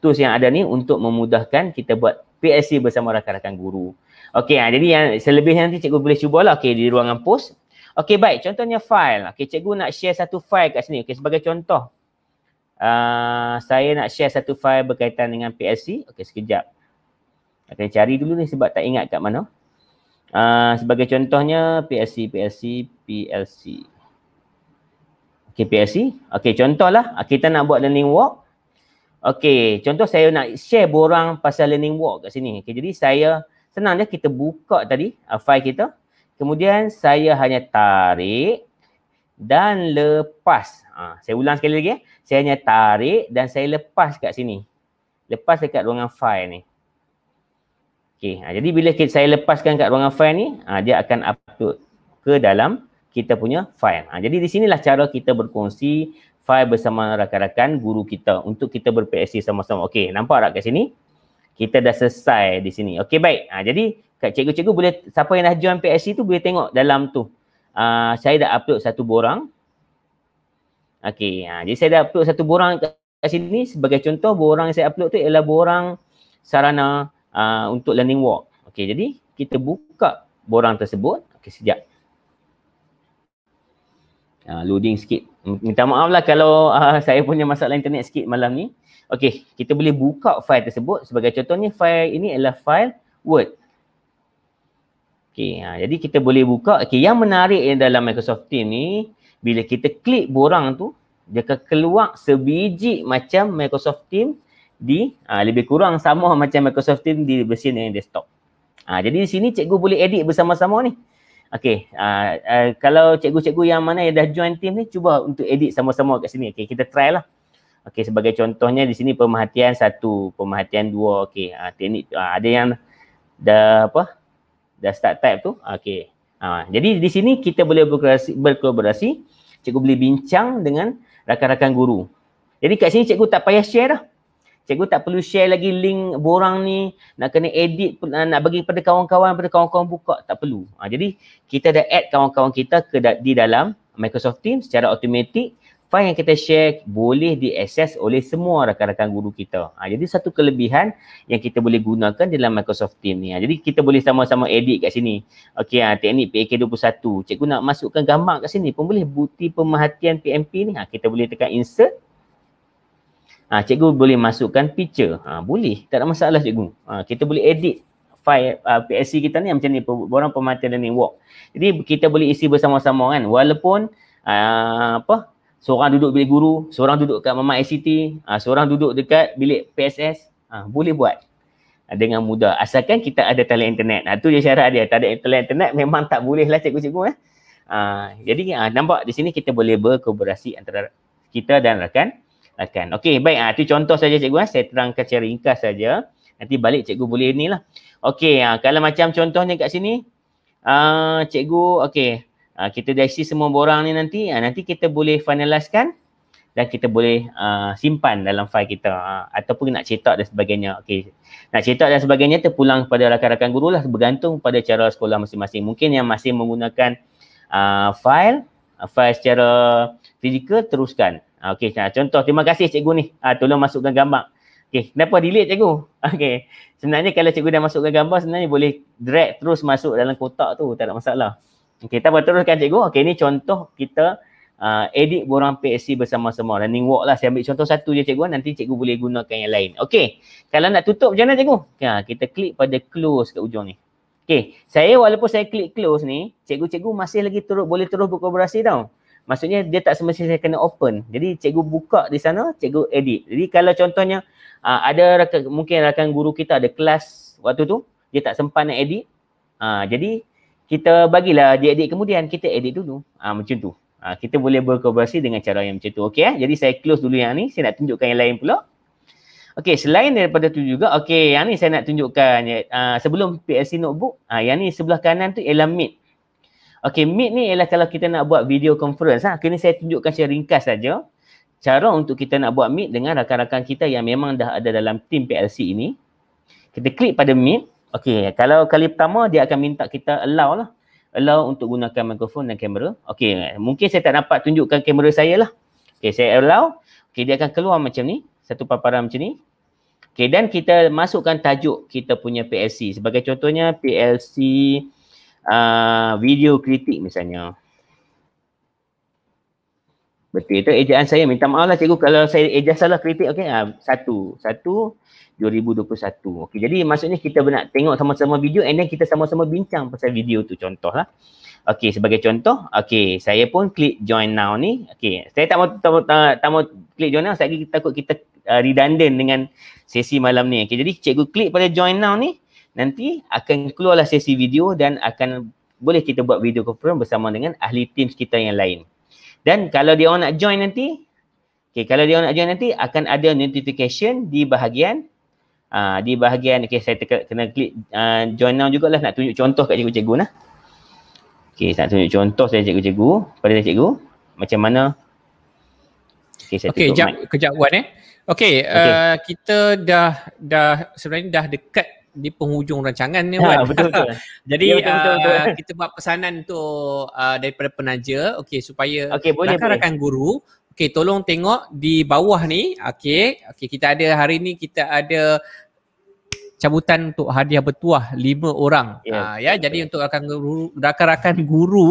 tools yang ada ni untuk memudahkan kita buat PSC bersama rakan-rakan guru. Okey, ha, jadi yang selebihnya nanti cikgu boleh cubalah. Okey, di ruangan post. Okey, baik. Contohnya file. Okey, cikgu nak share satu file kat sini. Okey, sebagai contoh. Uh, saya nak share satu file berkaitan dengan PLC. Okey, sekejap. Akan cari dulu ni sebab tak ingat kat mana. Uh, sebagai contohnya PLC, PLC, PLC. Okey, PLC. Okey, contohlah. Ah, kita nak buat learning walk. Okey, contoh saya nak share borang pasal learning walk kat sini. Okey, jadi saya... Senang je kita buka tadi uh, file kita. Kemudian saya hanya tarik dan lepas. Uh, saya ulang sekali lagi. Eh. Saya hanya tarik dan saya lepas kat sini. Lepas dekat ruangan file ni. Okay. Uh, ha, jadi bila kita, saya lepaskan kat ruangan file ni, uh, dia akan upload ke dalam kita punya file. Uh, jadi di sinilah cara kita berkongsi file bersama rakan-rakan guru kita untuk kita ber sama-sama. Okey, nampak tak kat sini? kita dah selesai di sini. Okey baik. Ha, jadi kat cikgu-cikgu boleh siapa yang dah join PSC tu boleh tengok dalam tu. Ha, saya dah upload satu borang. Okey. Ha, jadi saya dah upload satu borang kat sini sebagai contoh borang yang saya upload tu ialah borang sarana ha, untuk learning walk. Okey jadi kita buka borang tersebut. Okey sekejap. Ha, loading sikit. Minta maaf lah kalau uh, [laughs] saya punya masalah internet sikit malam ni. Okey, kita boleh buka file tersebut. Sebagai contoh ni, file ini adalah file Word. Okey, ha, jadi kita boleh buka. Okey, yang menarik yang dalam Microsoft Teams ni, bila kita klik borang tu, dia akan keluar sebiji macam Microsoft Teams di ha, lebih kurang sama [laughs] macam Microsoft Teams di mesin yang desktop. Ha, ah, jadi di sini cikgu boleh edit bersama-sama ni. Okay, uh, ah, uh, ah, kalau cikgu-cikgu yang mana yang dah join team ni, cuba untuk edit sama-sama kat sini. Okay, kita try lah. Okay, sebagai contohnya di sini pemerhatian satu, pemerhatian dua. Okay, uh, ah, teknik uh, ada yang dah apa? Dah start type tu. Okay. Uh, jadi di sini kita boleh berkolaborasi, berkolaborasi. Cikgu boleh bincang dengan rakan-rakan guru. Jadi kat sini cikgu tak payah share dah cikgu tak perlu share lagi link borang ni nak kena edit nak bagi kepada kawan-kawan kepada kawan-kawan buka tak perlu ha, jadi kita dah add kawan-kawan kita ke di dalam Microsoft Teams secara automatik file yang kita share boleh diakses oleh semua rakan-rakan guru kita. Ha, jadi satu kelebihan yang kita boleh gunakan dalam Microsoft Teams ni. Ha, jadi kita boleh sama-sama edit kat sini. Okey, ha, teknik PAK21. Cikgu nak masukkan gambar kat sini pun boleh bukti pemerhatian PMP ni. Ha, kita boleh tekan insert. Ha, cikgu boleh masukkan picture. Ha, ah, boleh. Tak ada masalah cikgu. Ha, kita boleh edit file uh, PSC kita ni macam ni. Borang pemantian dan work. Jadi kita boleh isi bersama-sama kan. Walaupun uh, apa seorang duduk bilik guru, seorang duduk kat Mama ICT, uh, seorang duduk dekat bilik PSS. Uh, boleh buat dengan mudah. Asalkan kita ada talian internet. Nah, tu je syarat dia. Tak ada talian internet memang tak boleh lah cikgu-cikgu. Eh. Uh, jadi uh, nampak di sini kita boleh berkolaborasi antara kita dan rakan akan. Okey, baik. Ha, itu contoh saja cikgu. Ha. Saya terangkan secara ringkas saja. Nanti balik cikgu boleh ni lah. Okey, ha, kalau macam contohnya kat sini. Uh, cikgu, okey. Ha, kita dah isi semua borang ni nanti. Ha, nanti kita boleh finalizekan dan kita boleh uh, simpan dalam file kita uh, ataupun nak cetak dan sebagainya. Okey. Nak cetak dan sebagainya terpulang kepada rakan-rakan guru lah bergantung pada cara sekolah masing-masing. Mungkin yang masih menggunakan uh, file, uh, file secara fizikal teruskan. Okey, contoh. Terima kasih cikgu ni. Ha, tolong masukkan gambar. Okey, kenapa delete cikgu? [laughs] Okey, sebenarnya kalau cikgu dah masukkan gambar, sebenarnya boleh drag terus masuk dalam kotak tu. Tak ada masalah. Okey, kita teruskan cikgu. Okey, ni contoh kita uh, edit borang PSC bersama-sama. Learning walk lah. Saya ambil contoh satu je cikgu. Nanti cikgu boleh gunakan yang lain. Okey, kalau nak tutup macam mana cikgu? Okay, ah, kita klik pada close kat ujung ni. Okey, saya walaupun saya klik close ni, cikgu-cikgu masih lagi terus boleh terus berkolaborasi tau. Maksudnya dia tak semestinya saya kena open. Jadi cikgu buka di sana, cikgu edit. Jadi kalau contohnya uh, ada rakan, mungkin rakan guru kita ada kelas waktu tu, dia tak sempat nak edit. Uh, jadi kita bagilah dia edit kemudian, kita edit dulu. Uh, macam tu. Uh, kita boleh berkolaborasi dengan cara yang macam tu. Okay, eh? jadi saya close dulu yang ni. Saya nak tunjukkan yang lain pula. Okay, selain daripada tu juga, okay, yang ni saya nak tunjukkan. Uh, sebelum PLC notebook, uh, yang ni sebelah kanan tu ialah meet. Okey, Meet ni ialah kalau kita nak buat video conference. Ha. Okay, saya tunjukkan secara ringkas saja. Cara untuk kita nak buat Meet dengan rakan-rakan kita yang memang dah ada dalam tim PLC ini. Kita klik pada Meet. Okey, kalau kali pertama dia akan minta kita allow lah. Allow untuk gunakan mikrofon dan kamera. Okey, mungkin saya tak dapat tunjukkan kamera saya lah. Okey, saya allow. Okey, dia akan keluar macam ni. Satu paparan macam ni. Okey, dan kita masukkan tajuk kita punya PLC. Sebagai contohnya, PLC... Ah, video kritik misalnya. Betul itu ejaan saya. Minta maaf lah cikgu kalau saya eja salah kritik. Okey, uh, satu. Satu, 2021. Okey, jadi maksudnya kita nak tengok sama-sama video and then kita sama-sama bincang pasal video tu contoh lah. Okey, sebagai contoh, okey, saya pun klik join now ni. Okey, saya tak mau tak mau, tak, mau klik join now, saya takut kita uh, redundant dengan sesi malam ni. Okey, jadi cikgu klik pada join now ni nanti akan keluarlah sesi video dan akan boleh kita buat video conference bersama dengan ahli tim kita yang lain. Dan kalau dia orang nak join nanti, okay, kalau dia orang nak join nanti akan ada notification di bahagian uh, di bahagian okay, saya tekan, kena klik uh, join now jugalah nak tunjuk contoh kat cikgu-cikgu lah. Okay, saya nak tunjuk contoh saya cikgu-cikgu pada cikgu macam mana Okay, saya okay jap, kejap buat eh. Okay, okay. Uh, kita dah dah sebenarnya dah dekat di penghujung rancangan ni ha, betul betul. [laughs] Jadi ya, betul, uh, kita buat pesanan tu uh, daripada penaja okey supaya okay, rakan-rakan guru okey tolong tengok di bawah ni okey okey kita ada hari ni kita ada cabutan untuk hadiah bertuah lima orang. Ya, uh, ya. jadi untuk rakan guru, rakan-rakan guru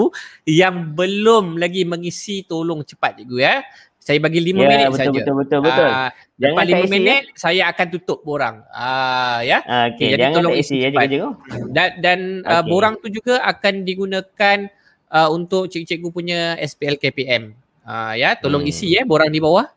yang belum lagi mengisi tolong cepat cikgu ya saya bagi lima yeah, minit saja. Betul betul betul. Uh, jangan lima minit ya? saya akan tutup borang. Ah ya. Okay, okay, jadi tolong isi ya juga. Dan dan ah, okay. uh, borang tu juga akan digunakan uh, untuk cikgu-cikgu punya SPL KPM. Ah ya, tolong hmm. isi ya borang di bawah.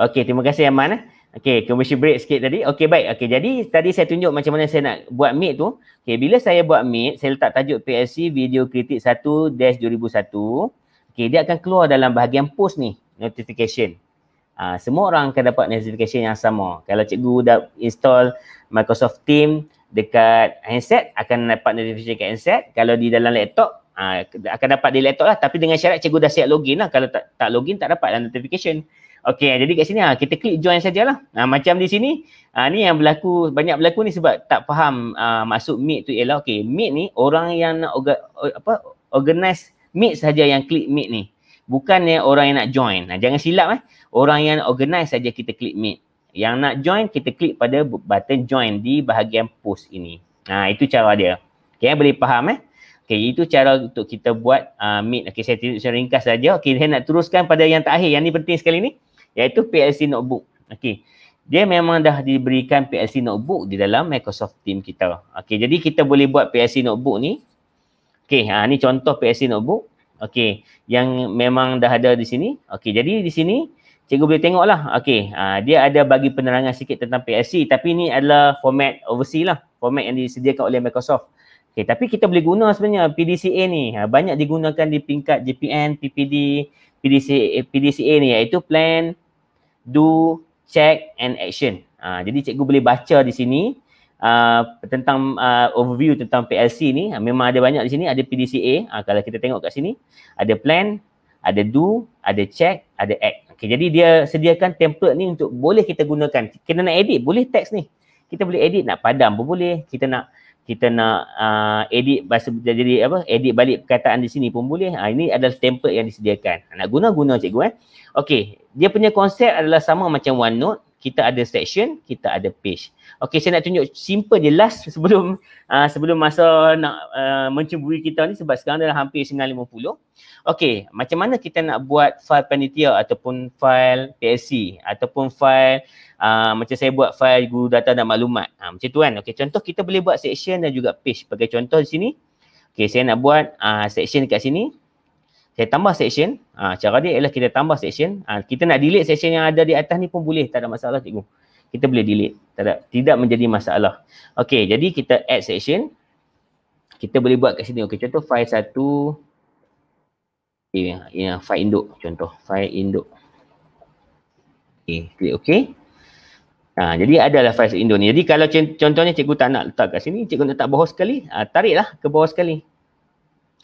Okay, terima kasih Aman Okay, eh. Okey, commercial break sikit tadi. Okay, baik. Okay, jadi tadi saya tunjuk macam mana saya nak buat meet tu. Okay, bila saya buat meet saya letak tajuk PLC Video Kritik 1-2001. Okay, dia akan keluar dalam bahagian post ni, notification. Ha, semua orang akan dapat notification yang sama. Kalau cikgu dah install Microsoft Team dekat handset, akan dapat notification kat handset. Kalau di dalam laptop, ha, akan dapat di laptop lah. Tapi dengan syarat cikgu dah siap login lah. Kalau tak, tak login, tak dapat dalam notification. Okay, ah, jadi kat sini ha, kita klik join sajalah. Ha, macam di sini, ha, ni yang berlaku, banyak berlaku ni sebab tak faham ha, maksud meet tu ialah. Okay, meet ni orang yang nak orga, apa, organize Meet saja yang klik meet ni. Bukannya orang yang nak join. Nah, jangan silap eh. Orang yang organize saja kita klik meet. Yang nak join kita klik pada button join di bahagian post ini. Nah, itu cara dia. Okey, eh, boleh faham eh? Okay, itu cara untuk kita buat uh, ah, meet. Okay, saya tunjuk secara ringkas saja. Okay, saya nak teruskan pada yang terakhir. Yang ni penting sekali ni iaitu PLC notebook. Okay, Dia memang dah diberikan PLC notebook di dalam Microsoft Team kita. Okay, jadi kita boleh buat PLC notebook ni Okey, ha, ni contoh PSC notebook. Okey, yang memang dah ada di sini. Okey, jadi di sini cikgu boleh tengok lah. Okey, ha, dia ada bagi penerangan sikit tentang PSC tapi ni adalah format overseas lah. Format yang disediakan oleh Microsoft. Okey, tapi kita boleh guna sebenarnya PDCA ni. Ha, banyak digunakan di peringkat JPN, PPD, PDCA, eh, PDCA ni iaitu plan, do, check and action. Ha, jadi cikgu boleh baca di sini uh, tentang uh, overview tentang PLC ni uh, memang ada banyak di sini ada PDCA uh, kalau kita tengok kat sini ada plan ada do ada check ada act okay, jadi dia sediakan template ni untuk boleh kita gunakan kita nak edit boleh teks ni kita boleh edit nak padam pun boleh kita nak kita nak uh, edit bahasa jadi apa edit balik perkataan di sini pun boleh uh, ini adalah template yang disediakan nak guna guna cikgu eh okey dia punya konsep adalah sama macam OneNote kita ada section, kita ada page. Okay, saya nak tunjuk simple je last sebelum uh, [laughs] sebelum masa nak uh, mencuburi kita ni sebab sekarang dah hampir 9.50. Okay, macam mana kita nak buat file panitia ataupun file PSC ataupun file uh, macam saya buat file guru data dan maklumat. Uh, macam tu kan. Okay, contoh kita boleh buat section dan juga page. Sebagai contoh di sini. Okay, saya nak buat uh, section dekat sini saya tambah section. Ha, cara dia ialah kita tambah section. Ha, kita nak delete section yang ada di atas ni pun boleh. Tak ada masalah cikgu. Kita boleh delete. Tak ada, tidak menjadi masalah. Okey, jadi kita add section. Kita boleh buat kat sini. Okey, contoh file satu. Ya, ya, file induk contoh. File induk. Okey, klik okey. Ha, jadi adalah file induk ni. Jadi kalau contohnya cikgu tak nak letak kat sini, cikgu nak letak bawah sekali, ha, tariklah ke bawah sekali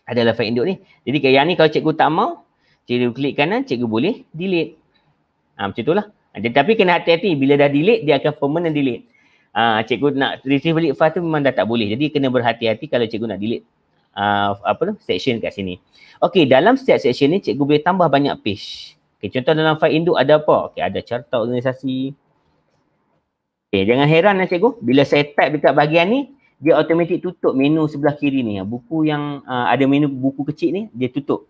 adalah file induk ni. Jadi yang ni kalau cikgu tak mau, cikgu klik kanan, cikgu boleh delete. Ha, macam tu lah. Ha, tapi kena hati-hati bila dah delete, dia akan permanent delete. Ha, cikgu nak receive balik file tu memang dah tak boleh. Jadi kena berhati-hati kalau cikgu nak delete uh, apa tu, section kat sini. Okey, dalam setiap section ni cikgu boleh tambah banyak page. Okey, contoh dalam file induk ada apa? Okey, ada carta organisasi. Okey, jangan heran lah cikgu. Bila saya type dekat bahagian ni, dia automatic tutup menu sebelah kiri ni. Buku yang uh, ada menu buku kecil ni, dia tutup.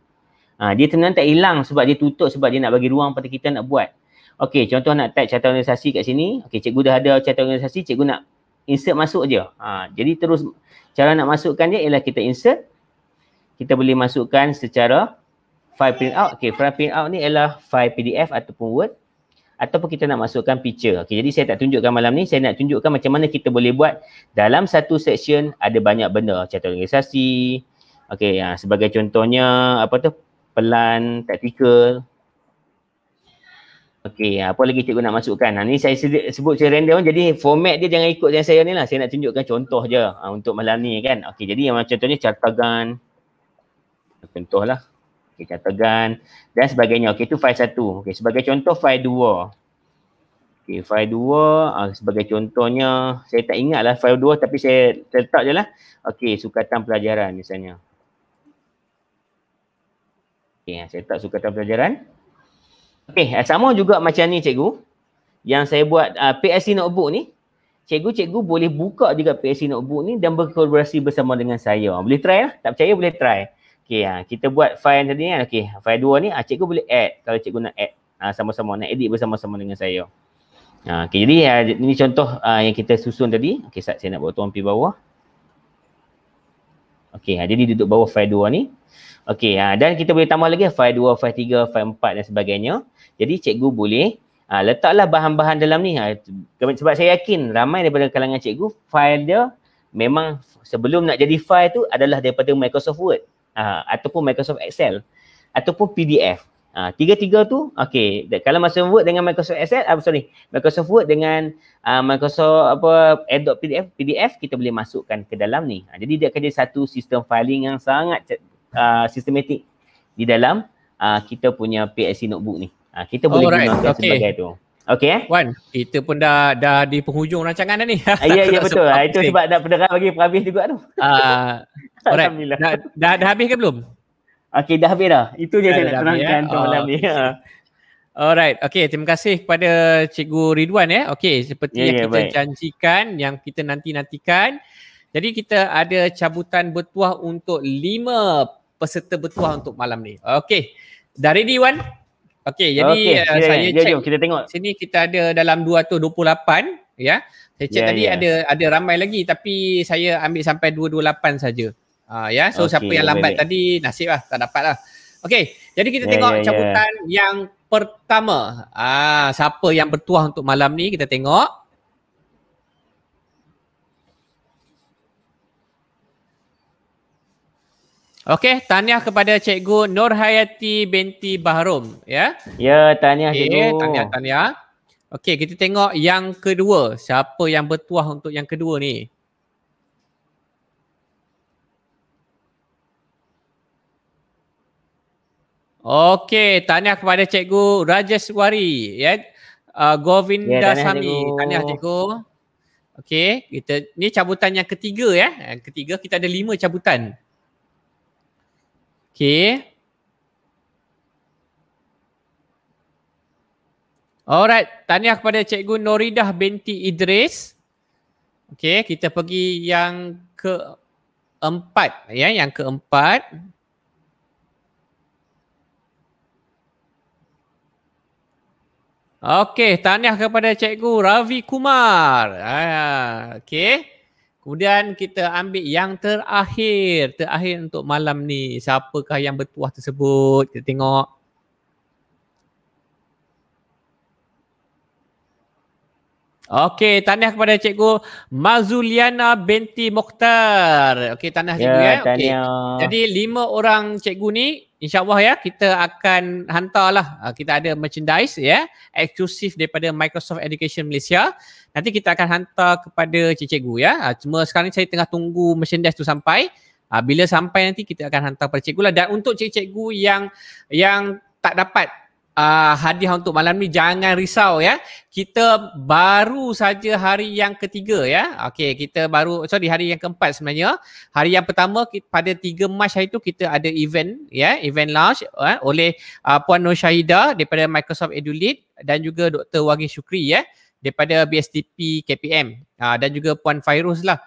Uh, dia sebenarnya tak hilang sebab dia tutup sebab dia nak bagi ruang pada kita nak buat. Okey, contoh nak type carta organisasi kat sini. Okey, cikgu dah ada carta organisasi, cikgu nak insert masuk je. Uh, jadi terus cara nak masukkan dia ialah kita insert. Kita boleh masukkan secara file print out. Okey, file print out ni ialah file PDF ataupun Word ataupun kita nak masukkan picture. Okay, jadi saya tak tunjukkan malam ni, saya nak tunjukkan macam mana kita boleh buat dalam satu section ada banyak benda, catatan organisasi. Okey, ya, sebagai contohnya apa tu? Pelan taktikal. Okey, ha, apa lagi cikgu nak masukkan? Ha, ni saya sebut secara random jadi format dia jangan ikut yang saya ni lah. Saya nak tunjukkan contoh je ha, untuk malam ni kan. Okey, jadi yang macam contohnya catatan contohlah. Okey, katakan dan sebagainya. Okey, itu file satu. Okey, sebagai contoh file dua. Okey, file dua uh, sebagai contohnya, saya tak ingat lah file dua tapi saya letak je lah. Okey, sukatan pelajaran misalnya. Okey, ah, saya letak sukatan pelajaran. Okey, ah, sama juga macam ni cikgu. Yang saya buat uh, PSC notebook ni, cikgu-cikgu boleh buka juga PSC notebook ni dan berkolaborasi bersama dengan saya. Boleh try lah. Tak percaya boleh try. Okey, ha, kita buat file tadi kan. Okey, file dua ni ha, cikgu boleh add kalau cikgu nak add ha, sama-sama, nak edit bersama-sama dengan saya. Ha, Okey, jadi ha, ini contoh ha, yang kita susun tadi. Okey, saat saya nak buat tuan pergi bawah. Okey, ha, jadi duduk bawah file dua ni. Okey, ha, dan kita boleh tambah lagi ha, file dua, file tiga, file empat dan sebagainya. Jadi cikgu boleh ha, letaklah bahan-bahan dalam ni. Ha, sebab saya yakin ramai daripada kalangan cikgu, file dia memang sebelum nak jadi file tu adalah daripada Microsoft Word uh, ataupun Microsoft Excel ataupun PDF. Uh, ha, tiga-tiga tu, okay. Kalau masa Word dengan Microsoft Excel, uh, sorry, Microsoft Word dengan uh, Microsoft apa Adobe PDF, PDF kita boleh masukkan ke dalam ni. Uh, jadi dia akan jadi satu sistem filing yang sangat uh, sistematik di dalam uh, kita punya PSC notebook ni. Uh, kita oh, boleh right. guna okay. sebagai tu. Okay eh. Wan, kita pun dah dah di penghujung rancangan dah ni. Ah, ya, [laughs] ya betul. Ha, itu sebab nak pendengar bagi perhabis juga tu. Uh, [laughs] Alhamdulillah. Dah, dah, dah habis ke belum? Okay, dah habis dah. Itu je dah saya nak terangkan eh? tu malam oh. ni. Alright, okay. Terima kasih kepada Cikgu Ridwan eh. Okay, seperti yeah, yang yeah, kita baik. janjikan, yang kita nanti-nantikan. Jadi kita ada cabutan bertuah untuk lima peserta bertuah untuk malam ni. Okay, dah ready Wan? Okey, jadi okay, uh, eh, yeah, saya yeah, check. Jom, kita tengok. Sini kita ada dalam 228, ya. Yeah. Saya check yeah, tadi yeah. ada ada ramai lagi tapi saya ambil sampai 228 saja. Uh, ah yeah. ya, so okay, siapa yang lambat tadi nasiblah tak dapatlah. Okey, jadi kita yeah, tengok yeah, ya. cabutan yeah. yang pertama. Ah, siapa yang bertuah untuk malam ni kita tengok. Okey, tahniah kepada Cikgu Nur Hayati binti Bahrum. Ya, ya tahniah okay, Cikgu. Tahniah, tahniah. Okey, kita tengok yang kedua. Siapa yang bertuah untuk yang kedua ni? Okey, tahniah kepada Cikgu Rajeswari. Ya, yeah. uh, Govinda ya, tahniah, Sami. Cikgu. Tahniah Cikgu. Okey, kita ni cabutan yang ketiga ya. Yang ketiga kita ada lima cabutan. Okay. Alright, tanya kepada Cikgu Noridah binti Idris. Okay, kita pergi yang keempat. Ya, yang keempat. Okay. Tanya kepada Cikgu Ravi Kumar. Ah, okey. Kemudian kita ambil yang terakhir, terakhir untuk malam ni. Siapakah yang bertuah tersebut? Kita tengok. Okey, tanya kepada cikgu Mazuliana binti Mokhtar. Okey, tanya cikgu ya. ya. Eh? Okay. Jadi lima orang cikgu ni InsyaAllah ya, kita akan hantar hantarlah. Uh, kita ada merchandise ya, eksklusif daripada Microsoft Education Malaysia. Nanti kita akan hantar kepada cikgu ya. Uh, cuma sekarang ni saya tengah tunggu merchandise tu sampai. Uh, bila sampai nanti kita akan hantar kepada cikgu lah. Dan untuk cikgu yang yang tak dapat uh, hadiah untuk malam ni jangan risau ya. Kita baru saja hari yang ketiga ya. Okey, kita baru sorry hari yang keempat sebenarnya. Hari yang pertama kita, pada 3 Mac hari tu kita ada event ya, event launch uh, oleh uh, Puan Nur Syahida daripada Microsoft EduLead dan juga Dr. Wagi Shukri ya daripada BSTP KPM uh, ah, dan juga Puan Fairuz lah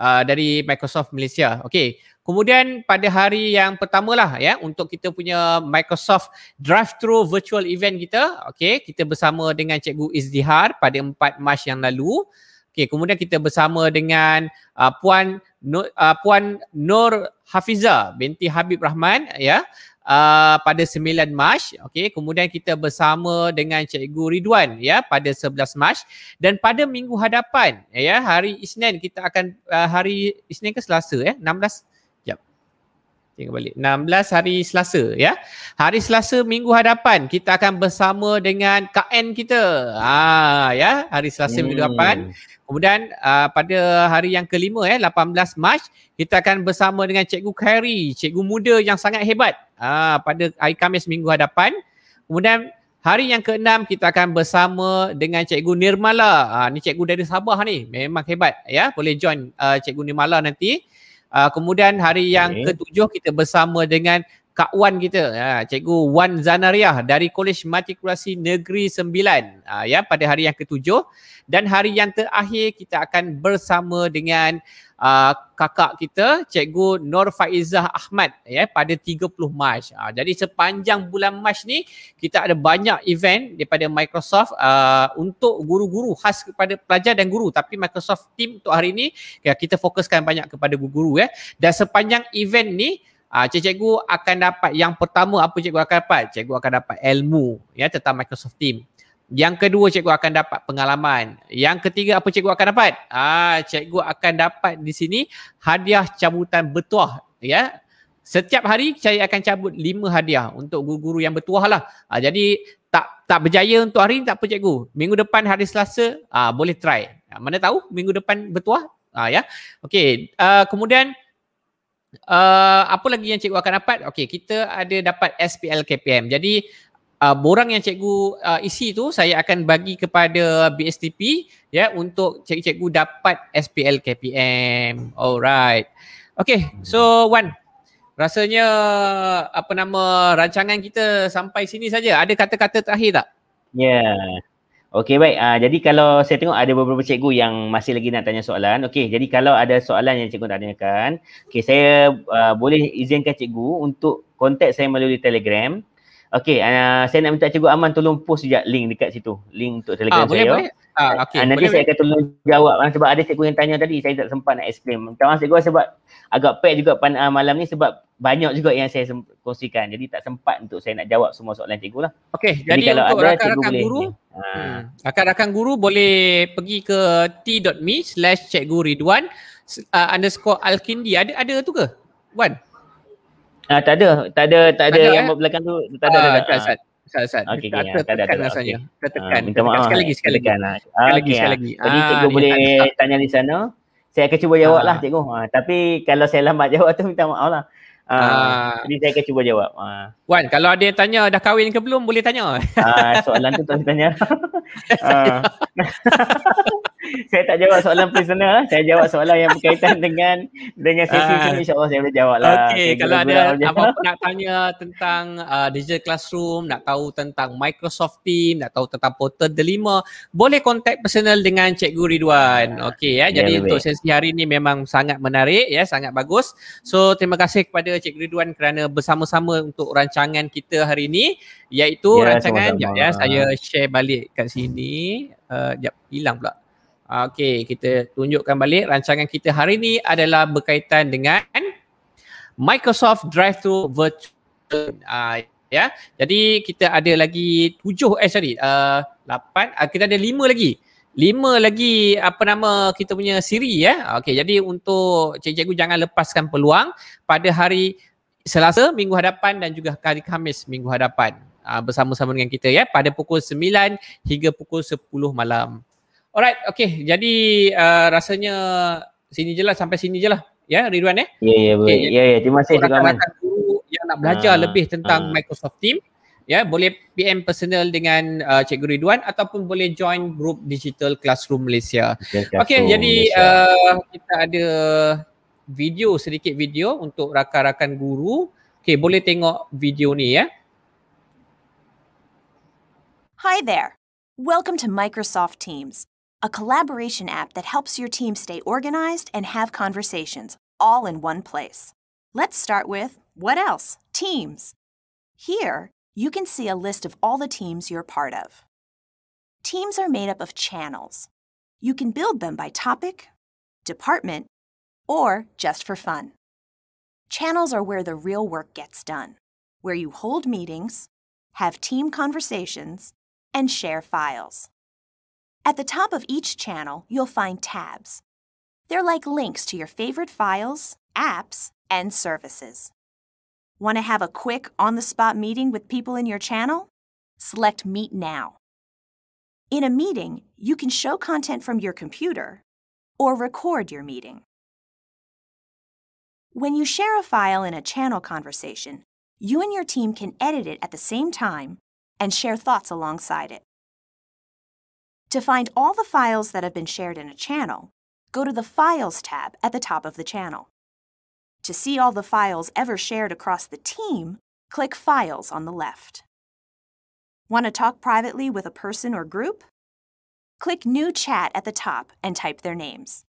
uh, dari Microsoft Malaysia. Okey, Kemudian pada hari yang pertama lah ya untuk kita punya Microsoft Drive Through Virtual Event kita. Okey, kita bersama dengan Cikgu Izdihar pada 4 Mac yang lalu. Okey, kemudian kita bersama dengan uh, Puan Nur, uh, Puan Nur Hafiza binti Habib Rahman ya. Uh, pada 9 Mac, okey. Kemudian kita bersama dengan Cikgu Ridwan ya pada 11 Mac dan pada minggu hadapan ya hari Isnin kita akan uh, hari Isnin ke Selasa ya 16 tengok balik 16 hari Selasa ya hari Selasa minggu hadapan kita akan bersama dengan KN kita ah ya hari Selasa hmm. minggu hadapan kemudian uh, pada hari yang kelima eh 18 Mac kita akan bersama dengan cikgu Khairi cikgu muda yang sangat hebat ah pada hari Khamis minggu hadapan kemudian Hari yang keenam kita akan bersama dengan Cikgu Nirmala. Ha, ni Cikgu dari Sabah ni. Memang hebat ya. Boleh join uh, Cikgu Nirmala nanti. Ah, kemudian hari yang okay. ketujuh kita bersama dengan Kak Wan kita, uh, Cikgu Wan Zanariah dari Kolej Matrikulasi Negeri 9 uh, ha, ya pada hari yang ketujuh dan hari yang terakhir kita akan bersama dengan uh, kakak kita Cikgu Nur Faizah Ahmad ya pada 30 Mac. Uh, jadi sepanjang bulan Mac ni kita ada banyak event daripada Microsoft uh, untuk guru-guru khas kepada pelajar dan guru tapi Microsoft team untuk hari ni ya, kita fokuskan banyak kepada guru-guru ya. Dan sepanjang event ni Uh, cikgu akan dapat yang pertama apa cikgu akan dapat? Cikgu akan dapat ilmu ya tentang Microsoft Team. Yang kedua cikgu akan dapat pengalaman. Yang ketiga apa cikgu akan dapat? Ah uh, cikgu akan dapat di sini hadiah cabutan bertuah ya. Setiap hari saya akan cabut lima hadiah untuk guru-guru yang bertuah lah. Uh, jadi tak tak berjaya untuk hari ni tak apa cikgu. Minggu depan hari Selasa uh, boleh try. Uh, mana tahu minggu depan bertuah uh, ya. Okey, uh, kemudian Uh, apa lagi yang cikgu akan dapat? Okey, kita ada dapat SPL KPM. Jadi uh, borang yang cikgu uh, isi tu saya akan bagi kepada BSTP ya untuk cikgu-cikgu dapat SPL KPM. Alright. Okey, so one. rasanya apa nama rancangan kita sampai sini saja. Ada kata-kata terakhir tak? Yeah. Okey baik. Uh, jadi kalau saya tengok ada beberapa cikgu yang masih lagi nak tanya soalan. Okey, jadi kalau ada soalan yang cikgu tanyakan, okey saya uh, boleh izinkan cikgu untuk kontak saya melalui Telegram. Okay, uh, ah, saya nak minta Cikgu Aman tolong post sekejap link dekat situ. Link untuk ah, telegram ah, saya. Boleh, boleh. Ah, eh, okay. Uh, ah, nanti boleh, saya akan tolong jawab uh, sebab ada Cikgu yang tanya tadi saya tak sempat nak explain. Minta maaf Cikgu sebab agak pek juga pan, uh, malam ni sebab banyak juga yang saya semp- kongsikan. Jadi tak sempat untuk saya nak jawab semua soalan Cikgu lah. Okay, jadi, jadi kalau untuk ada, rakan-rakan guru, boleh, hmm. rakan-rakan guru boleh pergi ke t.me slash Cikgu Ridwan uh, underscore Alkindi. Ada, ada tu ke? one. Ah, tak ada. Tak ada tak ada yang eh? belakang tu. Tak ada. Ah, tak ada. Ah, Sat, ah, Okay, ah, tekan rasanya. Okay. Tekan. sekali lagi, sekali, lagi. Sekali, lagi, sekali lagi. Jadi ah, boleh tanya. tanya di sana. Saya akan cuba jawab lah, ah. lah cikgu. Uh, tapi kalau saya lambat [laughs] jawab tu minta maaf lah. Uh, ah. Jadi saya akan cuba jawab. Uh. Wan, kalau ada yang tanya dah kahwin ke belum boleh tanya. Uh, soalan tu tak boleh tanya. [laughs] [laughs] saya tak jawab soalan personal lah. Saya jawab soalan yang berkaitan [laughs] dengan dengan sesi uh, ini insyaAllah saya boleh jawab lah. Okay, saya kalau ada apa-apa nak tanya tentang uh, Digital Classroom, nak tahu tentang Microsoft Team, nak tahu tentang Portal Delima, boleh contact personal dengan Cikgu Ridwan. Uh, okay, ya. ya. jadi yeah, untuk baik. sesi hari ini memang sangat menarik, ya, sangat bagus. So, terima kasih kepada Cikgu Ridwan kerana bersama-sama untuk rancangan kita hari ini iaitu yeah, rancangan, ya, ya, saya share balik kat sini. Uh, jap, hilang pula. Okey, kita tunjukkan balik rancangan kita hari ini adalah berkaitan dengan Microsoft Drive to Virtual. Uh, ya. Jadi kita ada lagi tujuh eh sorry, uh, lapan, uh, kita ada lima lagi. Lima lagi apa nama kita punya siri ya. Okey, jadi untuk cikgu-cikgu jangan lepaskan peluang pada hari Selasa minggu hadapan dan juga hari Khamis minggu hadapan. bersama-sama dengan kita ya pada pukul 9 hingga pukul 10 malam. Alright, okay. Jadi uh, rasanya sini je lah, sampai sini je lah. Ya, yeah, Ridwan eh? Ya, ya, boleh. Ya, ya, terima kasih. Terima guru Yang nak belajar ha, lebih tentang ha. Microsoft Team, ya yeah, boleh PM personal dengan uh, Cikgu Ridwan ataupun boleh join group Digital Classroom Malaysia. Okey, okay, jadi uh, kita ada video sedikit video untuk rakan-rakan guru. Okay, boleh tengok video ni ya. Yeah. Hi there. Welcome to Microsoft Teams. a collaboration app that helps your team stay organized and have conversations, all in one place. Let's start with what else? Teams. Here, you can see a list of all the teams you're part of. Teams are made up of channels. You can build them by topic, department, or just for fun. Channels are where the real work gets done, where you hold meetings, have team conversations, and share files. At the top of each channel, you'll find tabs. They're like links to your favorite files, apps, and services. Want to have a quick, on-the-spot meeting with people in your channel? Select Meet Now. In a meeting, you can show content from your computer or record your meeting. When you share a file in a channel conversation, you and your team can edit it at the same time and share thoughts alongside it. To find all the files that have been shared in a channel, go to the Files tab at the top of the channel. To see all the files ever shared across the team, click Files on the left. Want to talk privately with a person or group? Click New Chat at the top and type their names.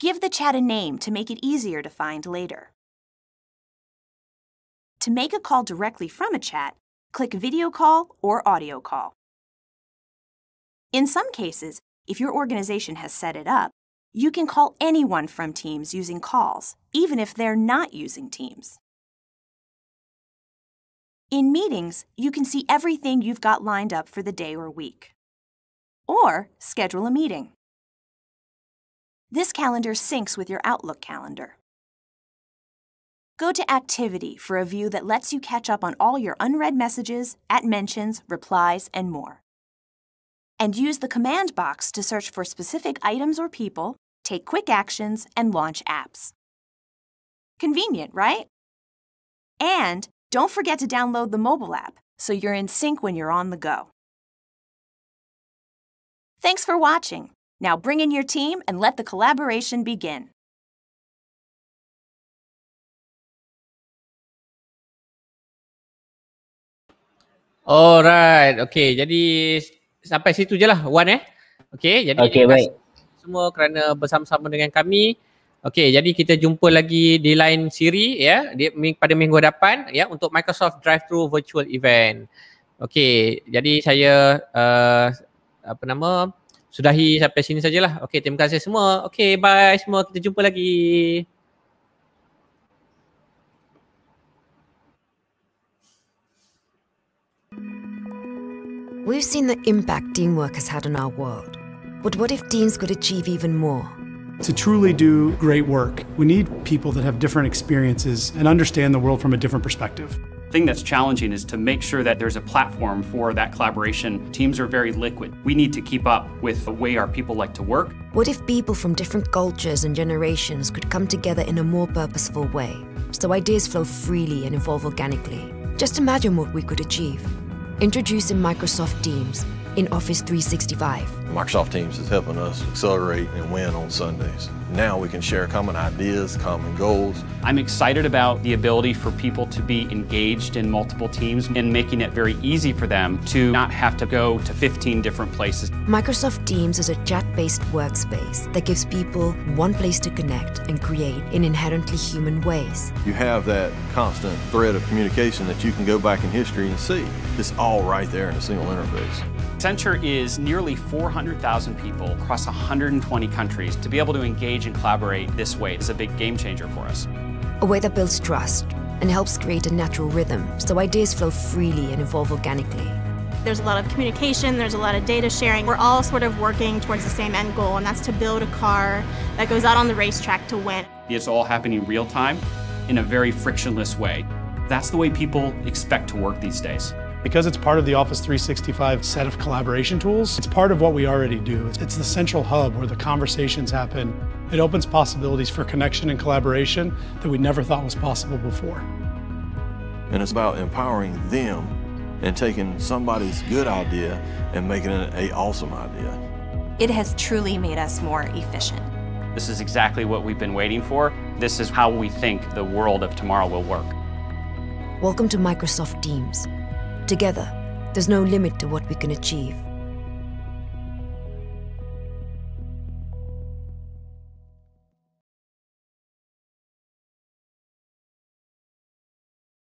Give the chat a name to make it easier to find later. To make a call directly from a chat, click Video Call or Audio Call. In some cases, if your organization has set it up, you can call anyone from Teams using calls, even if they're not using Teams. In meetings, you can see everything you've got lined up for the day or week. Or schedule a meeting. This calendar syncs with your Outlook calendar. Go to Activity for a view that lets you catch up on all your unread messages, at mentions, replies, and more and use the command box to search for specific items or people, take quick actions, and launch apps. Convenient, right? And don't forget to download the mobile app so you're in sync when you're on the go. Thanks for watching. Now bring in your team and let the collaboration begin. Alright, okay. Jadi sampai situ je lah Wan eh. Okay jadi okay, baik. semua kerana bersama-sama dengan kami. Okay jadi kita jumpa lagi di lain siri ya di, pada minggu depan ya untuk Microsoft Drive Through Virtual Event. Okay jadi saya uh, apa nama sudahi sampai sini sajalah. Okay terima kasih semua. Okay bye semua kita jumpa lagi. We've seen the impact work has had on our world. But what if Deans could achieve even more? To truly do great work, we need people that have different experiences and understand the world from a different perspective. The thing that's challenging is to make sure that there's a platform for that collaboration. Teams are very liquid. We need to keep up with the way our people like to work. What if people from different cultures and generations could come together in a more purposeful way, so ideas flow freely and evolve organically? Just imagine what we could achieve. Introducing Microsoft Teams in Office 365. Microsoft Teams is helping us accelerate and win on Sundays. Now we can share common ideas, common goals. I'm excited about the ability for people to be engaged in multiple teams and making it very easy for them to not have to go to 15 different places. Microsoft Teams is a chat-based workspace that gives people one place to connect and create in inherently human ways. You have that constant thread of communication that you can go back in history and see. It's all right there in a single interface. Accenture is nearly 400,000 people across 120 countries. To be able to engage and collaborate this way is a big game changer for us. A way that builds trust and helps create a natural rhythm so ideas flow freely and evolve organically. There's a lot of communication, there's a lot of data sharing. We're all sort of working towards the same end goal, and that's to build a car that goes out on the racetrack to win. It's all happening real time in a very frictionless way. That's the way people expect to work these days. Because it's part of the Office 365 set of collaboration tools, it's part of what we already do. It's the central hub where the conversations happen. It opens possibilities for connection and collaboration that we never thought was possible before. And it's about empowering them and taking somebody's good idea and making it an awesome idea. It has truly made us more efficient. This is exactly what we've been waiting for. This is how we think the world of tomorrow will work. Welcome to Microsoft Teams. Together, there's no limit to what we can achieve.